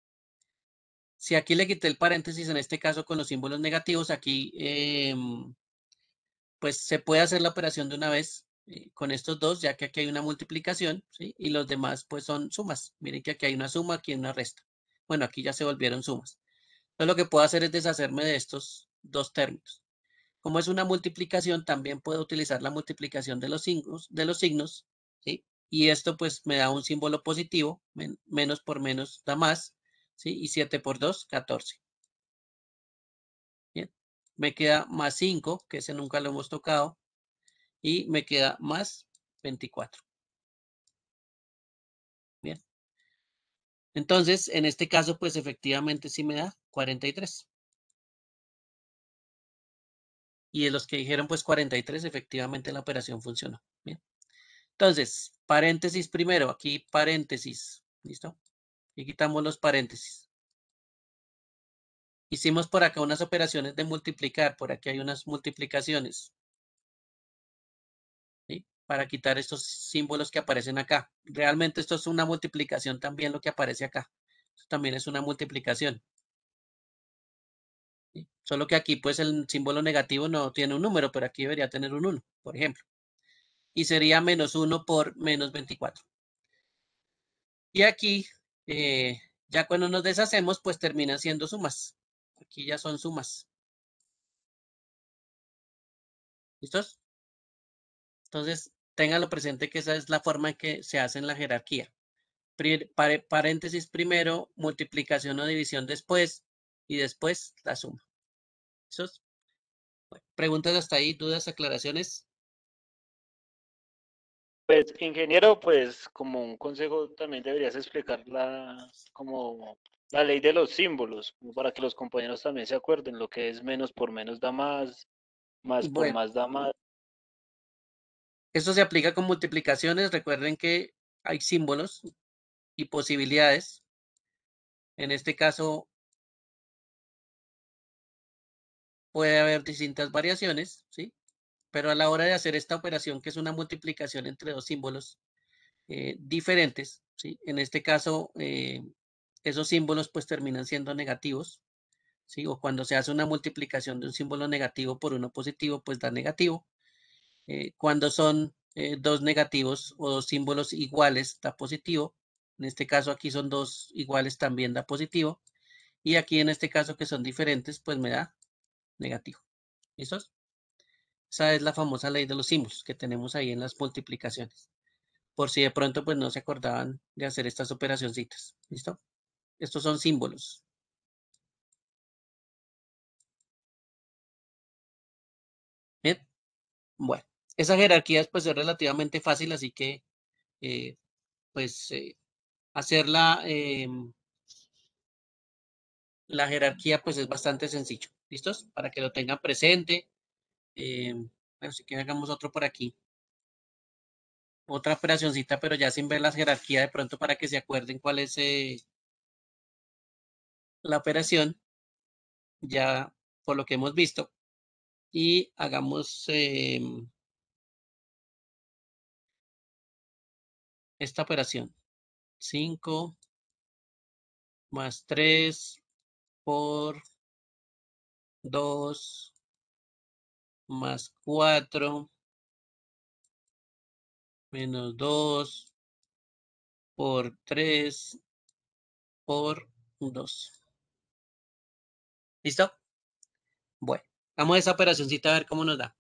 Si aquí le quité el paréntesis, en este caso con los símbolos negativos, aquí em, pues se puede hacer la operación de una vez eh, con estos dos, ya que aquí hay una multiplicación, Y los demás pues son sumas. Miren que aquí hay una suma, aquí hay una resta. Bueno, aquí ya se volvieron sumas. Entonces lo que puedo hacer es deshacerme de estos dos términos. Como es una multiplicación, también puedo utilizar la multiplicación de los signos y esto pues me da un símbolo positivo, menos por menos da más, ¿sí? Y 7 por 2, 14. Bien, me queda más 5, que ese nunca lo hemos tocado, y me queda más 24. Bien. Entonces, en este caso, pues efectivamente sí me da 43. Y de los que dijeron, pues 43, efectivamente la operación funcionó. Bien. Entonces, paréntesis primero, aquí paréntesis, ¿listo? Y quitamos los paréntesis. Hicimos por acá unas operaciones de multiplicar, por aquí hay unas multiplicaciones. ¿sí? Para quitar estos símbolos que aparecen acá. Realmente esto es una multiplicación también lo que aparece acá. Esto también es una multiplicación. Solo que aquí pues el símbolo negativo no tiene un número, pero aquí debería tener un 1, por ejemplo y sería menos 1 por menos 24. Y aquí, eh, ya cuando nos deshacemos, pues termina siendo sumas. Aquí ya son sumas. ¿Listos? Entonces, ténganlo presente que esa es la forma en que se hace en la jerarquía. paréntesis primero, multiplicación o división después, y después la suma. ¿Listos? preguntas hasta ahí, dudas, aclaraciones. Pues, ingeniero, pues como un consejo también deberías explicar la, como la ley de los símbolos, para que los compañeros también se acuerden, lo que es menos por menos da más, más por más da más. Esto se aplica con multiplicaciones, recuerden que hay símbolos y posibilidades. En este caso, puede haber distintas variaciones, ¿sí? Pero a la hora de hacer esta operación, que es una multiplicación entre dos símbolos eh, diferentes, ¿sí? en este caso, eh, esos símbolos pues terminan siendo negativos, ¿sí? o cuando se hace una multiplicación de un símbolo negativo por uno positivo, pues da negativo. Eh, cuando son dos negativos o dos símbolos iguales, da positivo. En este caso aquí son dos iguales, también da positivo. Y aquí en este caso que son diferentes, pues me da negativo. ¿Listos? Esa es la famosa ley de los símbolos que tenemos ahí en las multiplicaciones. Por si de pronto pues no se acordaban de hacer estas operacioncitas. ¿Listo? Estos son símbolos. Bien. Bueno, esa jerarquía pues es relativamente fácil, así que eh, pues hacer eh, hacerla em, la jerarquía pues es bastante sencillo. ¿Listos? Para que lo tengan presente eh, bueno, si hagamos otro por aquí. Otra operacioncita, pero ya sin ver la jerarquía de pronto para que se acuerden cuál es eh, la operación, ya por lo que hemos visto. Y hagamos em, esta operación. 5 más 3 por 2 más 4 menos 2 por 3 por 2. ¿Listo? Bueno, vamos a esa operacioncita a ver cómo nos da.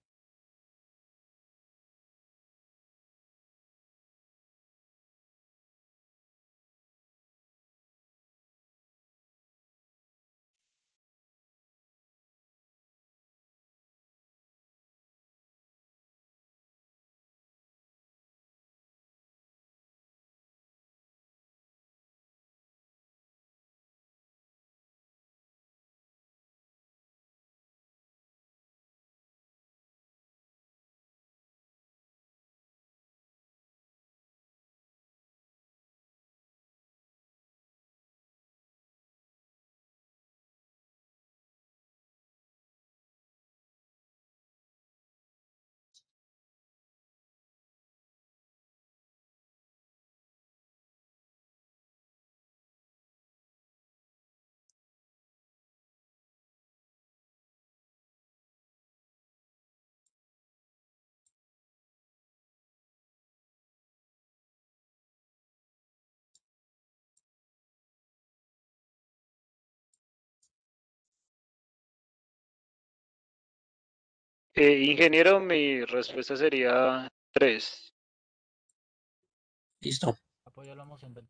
Eh, ingeniero, mi respuesta sería tres. Listo. Apoyo la moción del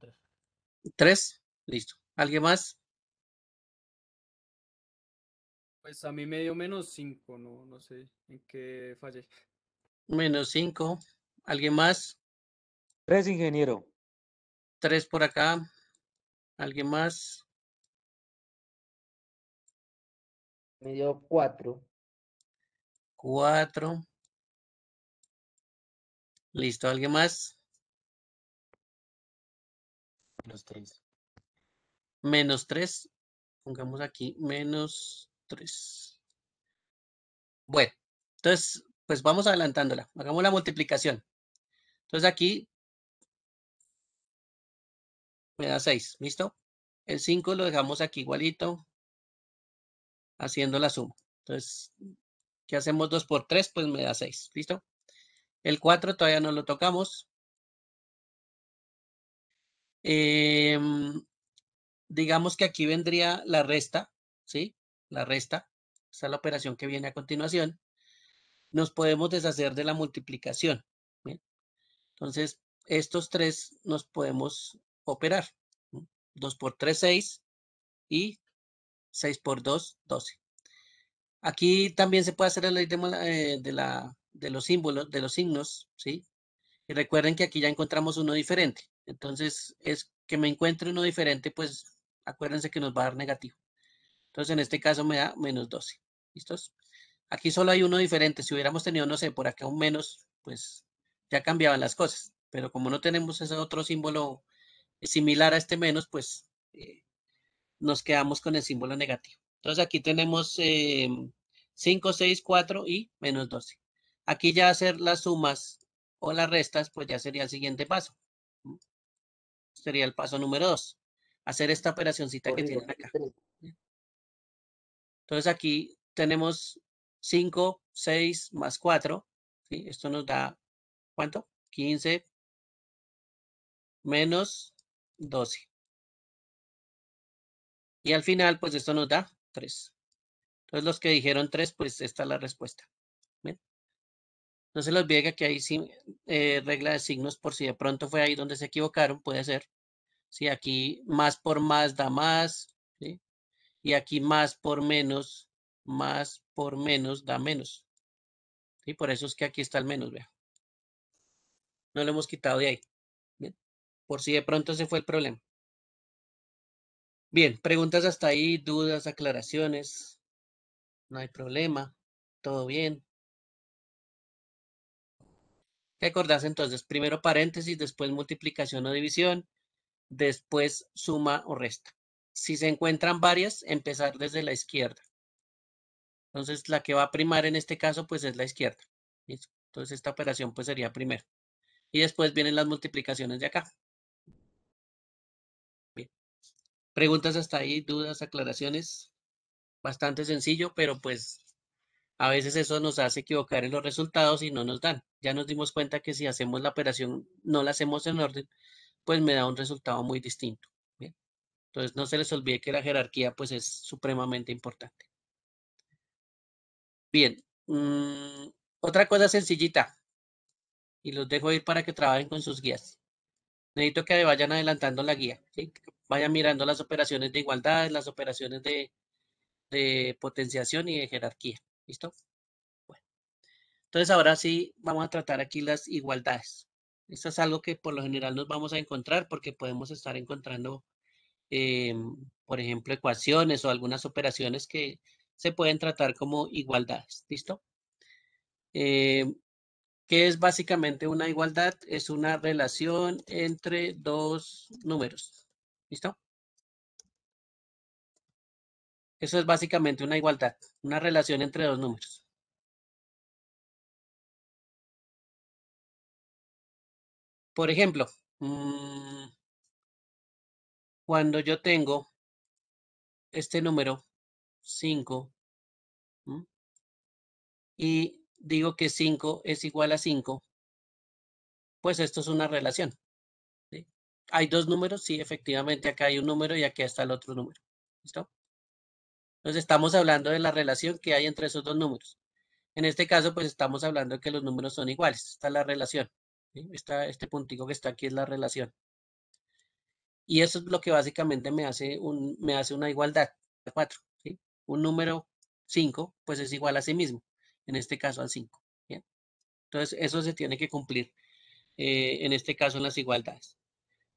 listo. ¿Alguien más? Pues a mí me dio menos cinco, no, no sé en qué fallé. Menos cinco. ¿Alguien más? Tres, ingeniero. Tres por acá. ¿Alguien más? Me dio cuatro. 4. Listo, ¿alguien más? Menos 3. Menos Pongamos aquí menos tres. Bueno, entonces, pues vamos adelantándola. Hagamos la multiplicación. Entonces aquí me da 6, ¿listo? El 5 lo dejamos aquí igualito, haciendo la suma. Entonces, hacemos 2 por 3, pues me da 6. ¿Listo? El 4 todavía no lo tocamos. Em, digamos que aquí vendría la resta, ¿sí? La resta. Esta es la operación que viene a continuación. Nos podemos deshacer de la multiplicación. Entonces, estos tres nos podemos operar. 2 por 3, 6 y 6 por 2, 12. Aquí también se puede hacer el ley eh, de, la, de los símbolos, de los signos, ¿sí? Y recuerden que aquí ya encontramos uno diferente. Entonces, es que me encuentre uno diferente, pues acuérdense que nos va a dar negativo. Entonces, en este caso me da menos 12. ¿Listos? Aquí solo hay uno diferente. Si hubiéramos tenido, no sé, por acá un menos, pues ya cambiaban las cosas. Pero como no tenemos ese otro símbolo similar a este menos, pues eh, nos quedamos con el símbolo negativo. Entonces aquí tenemos 5, 6, 4 y menos 12. Aquí ya hacer las sumas o las restas, pues ya sería el siguiente paso. Sería el paso número 2. Hacer esta operacioncita que tienen acá. Entonces aquí tenemos 5, 6 más 4. Esto nos da, ¿cuánto? 15 menos 12. Y al final, pues esto nos da 3. Entonces los que dijeron 3, pues esta es la respuesta. No se los olvide que hay eh, regla de signos por si de pronto fue ahí donde se equivocaron, puede ser. Si aquí más por más da más, y aquí más por menos, más por menos da menos. Y Por eso es que aquí está el menos, vean. No lo hemos quitado de ahí. Por si de pronto se fue el problema. Bien, preguntas hasta ahí, dudas, aclaraciones. No hay problema. Todo bien. acordás entonces, primero paréntesis, después multiplicación o división, después suma o resta. Si se encuentran varias, empezar desde la izquierda. Entonces, la que va a primar en este caso, pues es la izquierda. Entonces, esta operación pues sería primero. Y después vienen las multiplicaciones de acá. Preguntas hasta ahí, dudas, aclaraciones. Bastante sencillo, pero pues a veces eso nos hace equivocar en los resultados y no nos dan. Ya nos dimos cuenta que si hacemos la operación, no la hacemos en orden, pues me da un resultado muy distinto. ¿bien? Entonces no se les olvide que la jerarquía pues es supremamente importante. Bien, mm, otra cosa sencillita y los dejo ir para que trabajen con sus guías. Necesito que vayan adelantando la guía. ¿sí? vayan mirando las operaciones de igualdad, las operaciones de, potenciación y de jerarquía. ¿Listo? Bueno. Entonces ahora sí vamos a tratar aquí las igualdades. Esto es algo que por lo general nos vamos a encontrar porque podemos estar encontrando, eh, por ejemplo, ecuaciones o algunas operaciones que se pueden tratar como igualdades. ¿Listo? Eh, ¿Qué es básicamente una igualdad? Es una relación entre dos números. ¿Listo? Eso es básicamente una igualdad, una relación entre dos números. Por ejemplo, mm, cuando yo tengo este número 5 y digo que 5 es igual a 5, pues esto es una relación. ¿Hay dos números? Sí, efectivamente, acá hay un número y aquí está el otro número. ¿Listo? Entonces estamos hablando de la relación que hay entre esos dos números. En este caso, pues estamos hablando de que los números son iguales. está la relación. está este puntico que está aquí es la relación. Y eso es lo que básicamente me hace, un, me hace una igualdad. 4. ¿sí? Un número 5, pues es igual a sí mismo. En este caso al 5. Entonces, eso se tiene que cumplir. Eh, en este caso, en las igualdades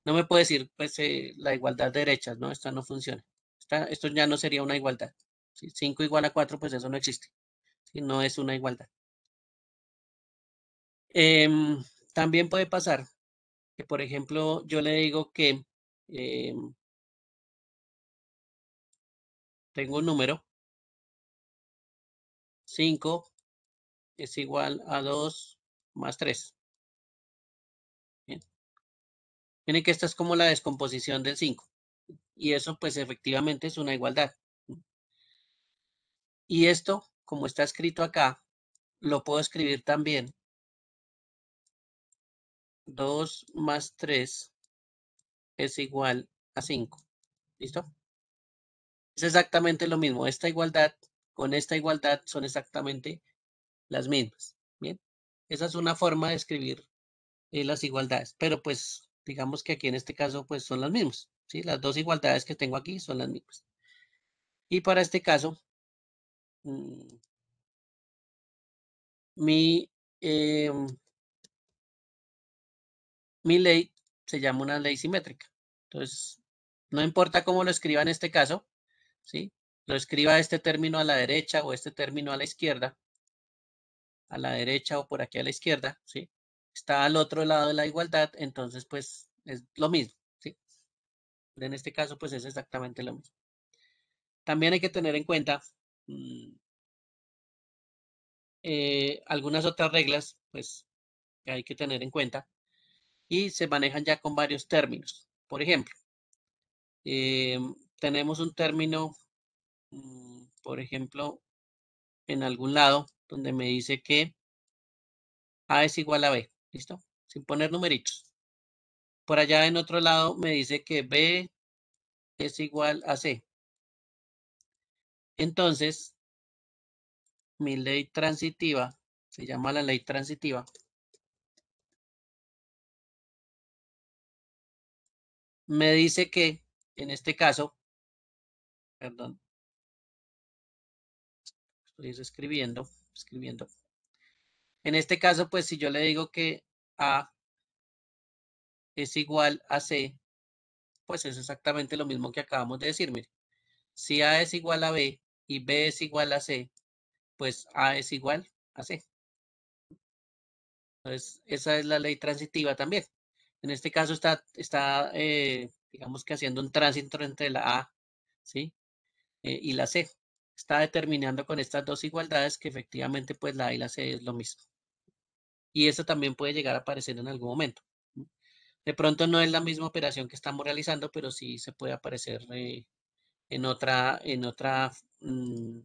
no me puede decir pues, eh, la igualdad de derechas, ¿no? Esta no funciona. esto ya no sería una igualdad. Si 5 igual a 4, pues eso no existe. Si no es una igualdad. Em, también puede pasar que, por ejemplo, yo le digo que em, tengo un número. 5 es igual a 2 más 3. Miren que esta es como la descomposición del 5. Y eso pues efectivamente es una igualdad. Y esto, como está escrito acá, lo puedo escribir también. 2 más 3 es igual a 5. ¿Listo? Es exactamente lo mismo. Esta igualdad con esta igualdad son exactamente las mismas. Bien, esa es una forma de escribir eh, las igualdades, pero pues Digamos que aquí en este caso pues son las mismas. ¿sí? Las dos igualdades que tengo aquí son las mismas. Y para este caso, mm, mi, em, mi ley se llama una ley simétrica. Entonces, no importa cómo lo escriba en este caso, ¿sí? Lo escriba este término a la derecha o este término a la izquierda, a la derecha o por aquí a la izquierda, ¿sí? está al otro lado de la igualdad, entonces pues es lo mismo. ¿sí? En este caso pues es exactamente lo mismo. También hay que tener en cuenta mm, eh, algunas otras reglas pues que hay que tener en cuenta y se manejan ya con varios términos. Por ejemplo, eh, tenemos un término, mm, por ejemplo, en algún lado donde me dice que A es igual a B. ¿Listo? Sin poner numeritos. Por allá en otro lado me dice que B es igual a C. Entonces, mi ley transitiva, se llama la ley transitiva, me dice que, en este caso, perdón, estoy escribiendo, escribiendo. En este caso, pues si yo le digo que a es igual a C, pues es exactamente lo mismo que acabamos de decir. Mire, si A es igual a B y B es igual a C, pues A es igual a C. Entonces, esa es la ley transitiva también. En este caso está, está eh, digamos que haciendo un tránsito entre la A ¿sí? Eh, y la C. Está determinando con estas dos igualdades que efectivamente pues la A y la C es lo mismo y eso también puede llegar a aparecer en algún momento. De pronto no es la misma operación que estamos realizando, pero sí se puede aparecer eh, en otra, en otra, mm,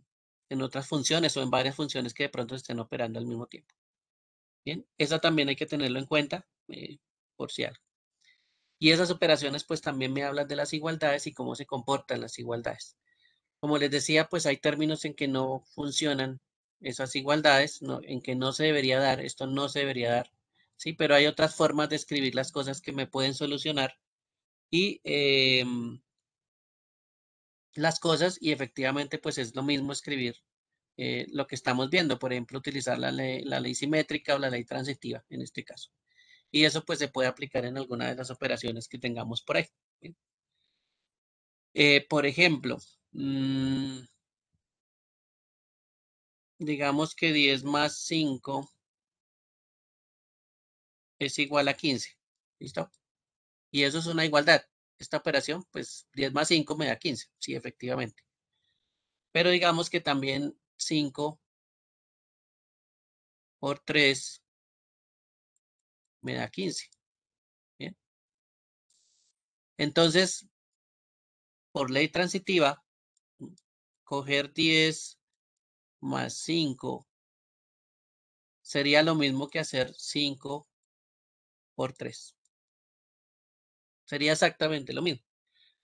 en otras funciones o en varias funciones que de pronto estén operando al mismo tiempo. Bien, esa también hay que tenerlo en cuenta eh, por si algo. Y esas operaciones pues también me hablan de las igualdades y cómo se comportan las igualdades. Como les decía, pues hay términos en que no funcionan esas igualdades en que no se debería dar, esto no se debería dar, ¿sí? Pero hay otras formas de escribir las cosas que me pueden solucionar y em, las cosas y efectivamente pues es lo mismo escribir eh, lo que estamos viendo, por ejemplo, utilizar la ley, simétrica o la ley transitiva en este caso. Y eso pues se puede aplicar en alguna de las operaciones que tengamos por ahí. Eh, por ejemplo, mm, digamos que 10 más 5 es igual a 15. ¿Listo? Y eso es una igualdad. Esta operación, pues 10 más 5 me da 15. Sí, efectivamente. Pero digamos que también 5 por 3 me da 15. ¿Bien? Entonces, por ley transitiva, coger 10 más 5. Sería lo mismo que hacer 5 por 3. Sería exactamente lo mismo.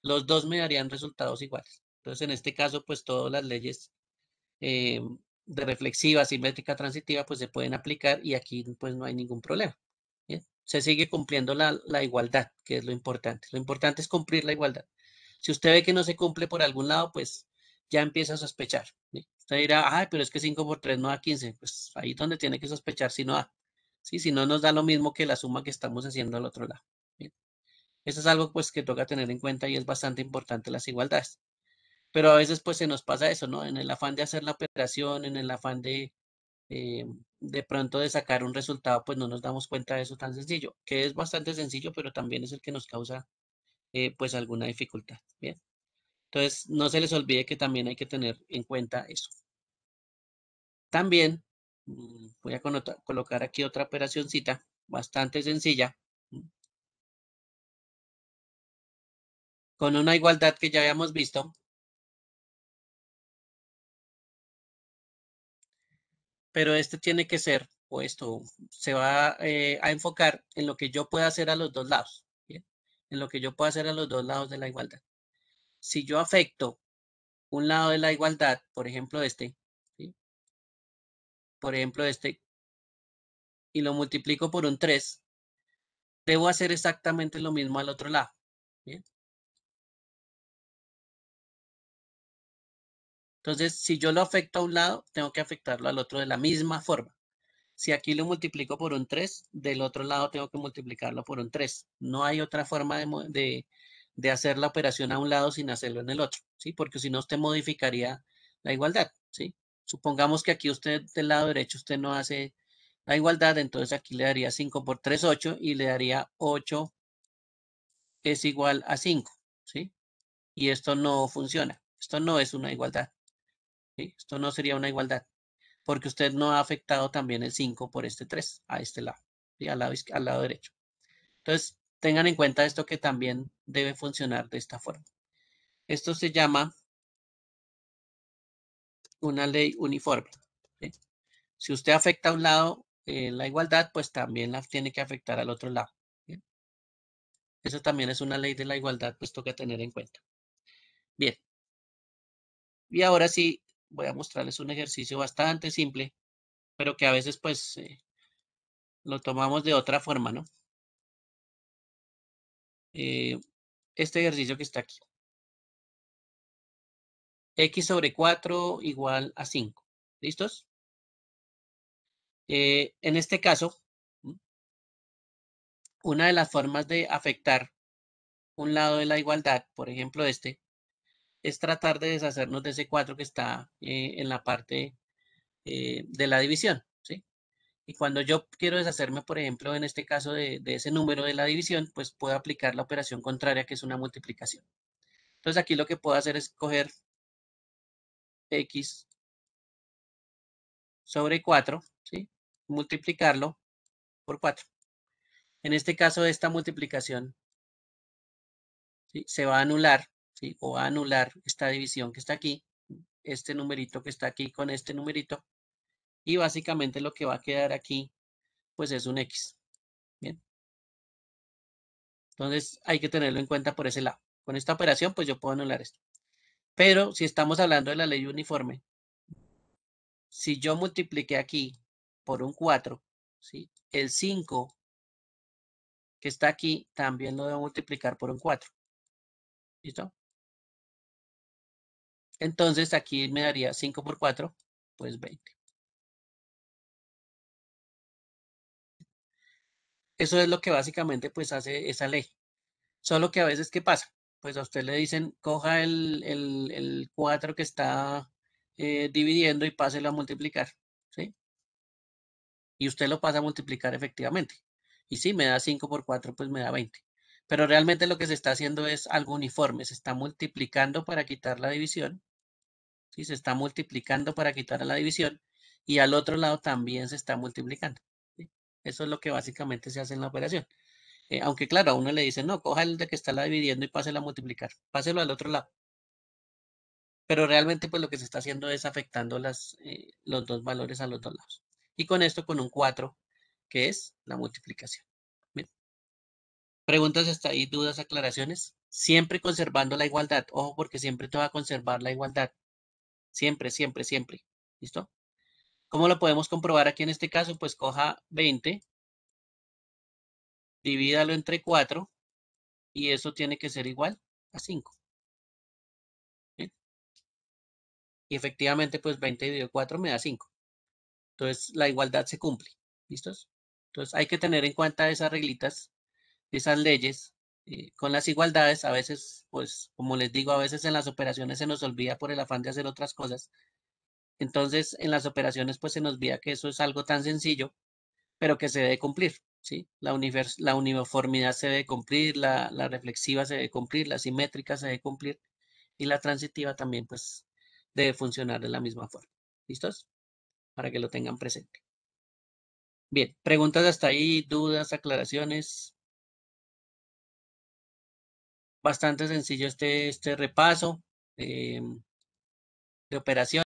Los dos me darían resultados iguales. Entonces, en este caso, pues todas las leyes eh, de reflexiva, simétrica, transitiva, pues se pueden aplicar y aquí pues no hay ningún problema. Se sigue cumpliendo la, la igualdad, que es lo importante. Lo importante es cumplir la igualdad. Si usted ve que no se cumple por algún lado, pues ya empieza a sospechar. Usted dirá, ay, pero es que 5 por 3 no da 15. Pues ahí es donde tiene que sospechar si no da. ¿sí? Si no nos da lo mismo que la suma que estamos haciendo al otro lado. Eso es algo pues que toca tener en cuenta y es bastante importante las igualdades. Pero a veces pues se nos pasa eso, ¿no? En el afán de hacer la operación, en el afán de eh, de pronto de sacar un resultado, pues no nos damos cuenta de eso tan sencillo, que es bastante sencillo, pero también es el que nos causa eh, pues alguna dificultad, ¿bien? Entonces, no se les olvide que también hay que tener en cuenta eso. También mm, voy a colocar aquí otra operacioncita bastante sencilla. Con una igualdad que ya habíamos visto. Pero este tiene que ser, o esto se va eh, a enfocar en lo que yo pueda hacer a los dos lados. En lo que yo pueda hacer a los dos lados de la igualdad si yo afecto un lado de la igualdad, por ejemplo este, por ejemplo este, y lo multiplico por un 3, debo hacer exactamente lo mismo al otro lado. Entonces, si yo lo afecto a un lado, tengo que afectarlo al otro de la misma forma. Si aquí lo multiplico por un 3, del otro lado tengo que multiplicarlo por un 3. No hay otra forma de, de hacer la operación a un lado sin hacerlo en el otro, ¿sí? Porque si no, usted modificaría la igualdad, ¿sí? Supongamos que aquí usted del lado derecho usted no hace la igualdad, entonces aquí le daría 5 por 3, 8 y le daría 8 es igual a 5, ¿sí? Y esto no funciona, esto no es una igualdad, ¿sí? Esto no sería una igualdad, porque usted no ha afectado también el 5 por este 3 a este lado, ¿sí? al, lado al lado derecho. Entonces, tengan en cuenta esto que también debe funcionar de esta forma. Esto se llama una ley uniforme. Si usted afecta a un lado eh, la igualdad, pues también la tiene que afectar al otro lado. Eso también es una ley de la igualdad, pues toca tener en cuenta. Bien. Y ahora sí, voy a mostrarles un ejercicio bastante simple, pero que a veces pues eh, lo tomamos de otra forma, ¿no? Eh, este ejercicio que está aquí. X sobre 4 igual a 5. ¿Listos? Eh, en este caso, una de las formas de afectar un lado de la igualdad, por ejemplo este, es tratar de deshacernos de ese 4 que está eh, en la parte de la división. Y cuando yo quiero deshacerme, por ejemplo, en este caso de, ese número de la división, pues puedo aplicar la operación contraria, que es una multiplicación. Entonces aquí lo que puedo hacer es coger x sobre 4, ¿sí? multiplicarlo por 4. En este caso, esta multiplicación ¿sí? se va a anular, ¿sí? o va a anular esta división que está aquí, este numerito que está aquí con este numerito, y básicamente lo que va a quedar aquí, pues es un X. Bien. Entonces hay que tenerlo en cuenta por ese lado. Con esta operación, pues yo puedo anular esto. Pero si estamos hablando de la ley uniforme, si yo multipliqué aquí por un 4, ¿sí? el 5 que está aquí también lo debo multiplicar por un 4. ¿Listo? Entonces aquí me daría 5 por 4, pues 20. Eso es lo que básicamente pues hace esa ley. Solo que a veces, ¿qué pasa? Pues a usted le dicen, coja el, 4 que está eh, dividiendo y páselo a multiplicar, ¿sí? Y usted lo pasa a multiplicar efectivamente. Y si me da 5 por 4, pues me da 20. Pero realmente lo que se está haciendo es algo uniforme. Se está multiplicando para quitar la división. ¿sí? Se está multiplicando para quitar la división. Y al otro lado también se está multiplicando. Eso es lo que básicamente se hace en la operación. Eh, aunque claro, a uno le dice, no, coja el de que está la dividiendo y pase a multiplicar, páselo al otro lado. Pero realmente pues lo que se está haciendo es afectando las, eh, los dos valores a los dos lados. Y con esto con un 4, que es la multiplicación. Preguntas hasta ahí, dudas, aclaraciones. Siempre conservando la igualdad. Ojo, porque siempre te va a conservar la igualdad. Siempre, siempre, siempre. ¿Listo? ¿Cómo lo podemos comprobar aquí en este caso? Pues coja 20, divídalo entre 4 y eso tiene que ser igual a 5. Y efectivamente, pues 20 dividido 4 me da 5. Entonces, la igualdad se cumple. ¿Listos? Entonces, hay que tener en cuenta esas reglitas, esas leyes. Eh, con las igualdades, a veces, pues, como les digo, a veces en las operaciones se nos olvida por el afán de hacer otras cosas. Entonces, en las operaciones, pues se nos vía que eso es algo tan sencillo, pero que se debe cumplir, ¿sí? La, la uniformidad se debe cumplir, la, reflexiva se debe cumplir, la simétrica se debe cumplir y la transitiva también, pues, debe funcionar de la misma forma. ¿Listos? Para que lo tengan presente. Bien, preguntas hasta ahí, dudas, aclaraciones. Bastante sencillo este, este repaso em, de operaciones.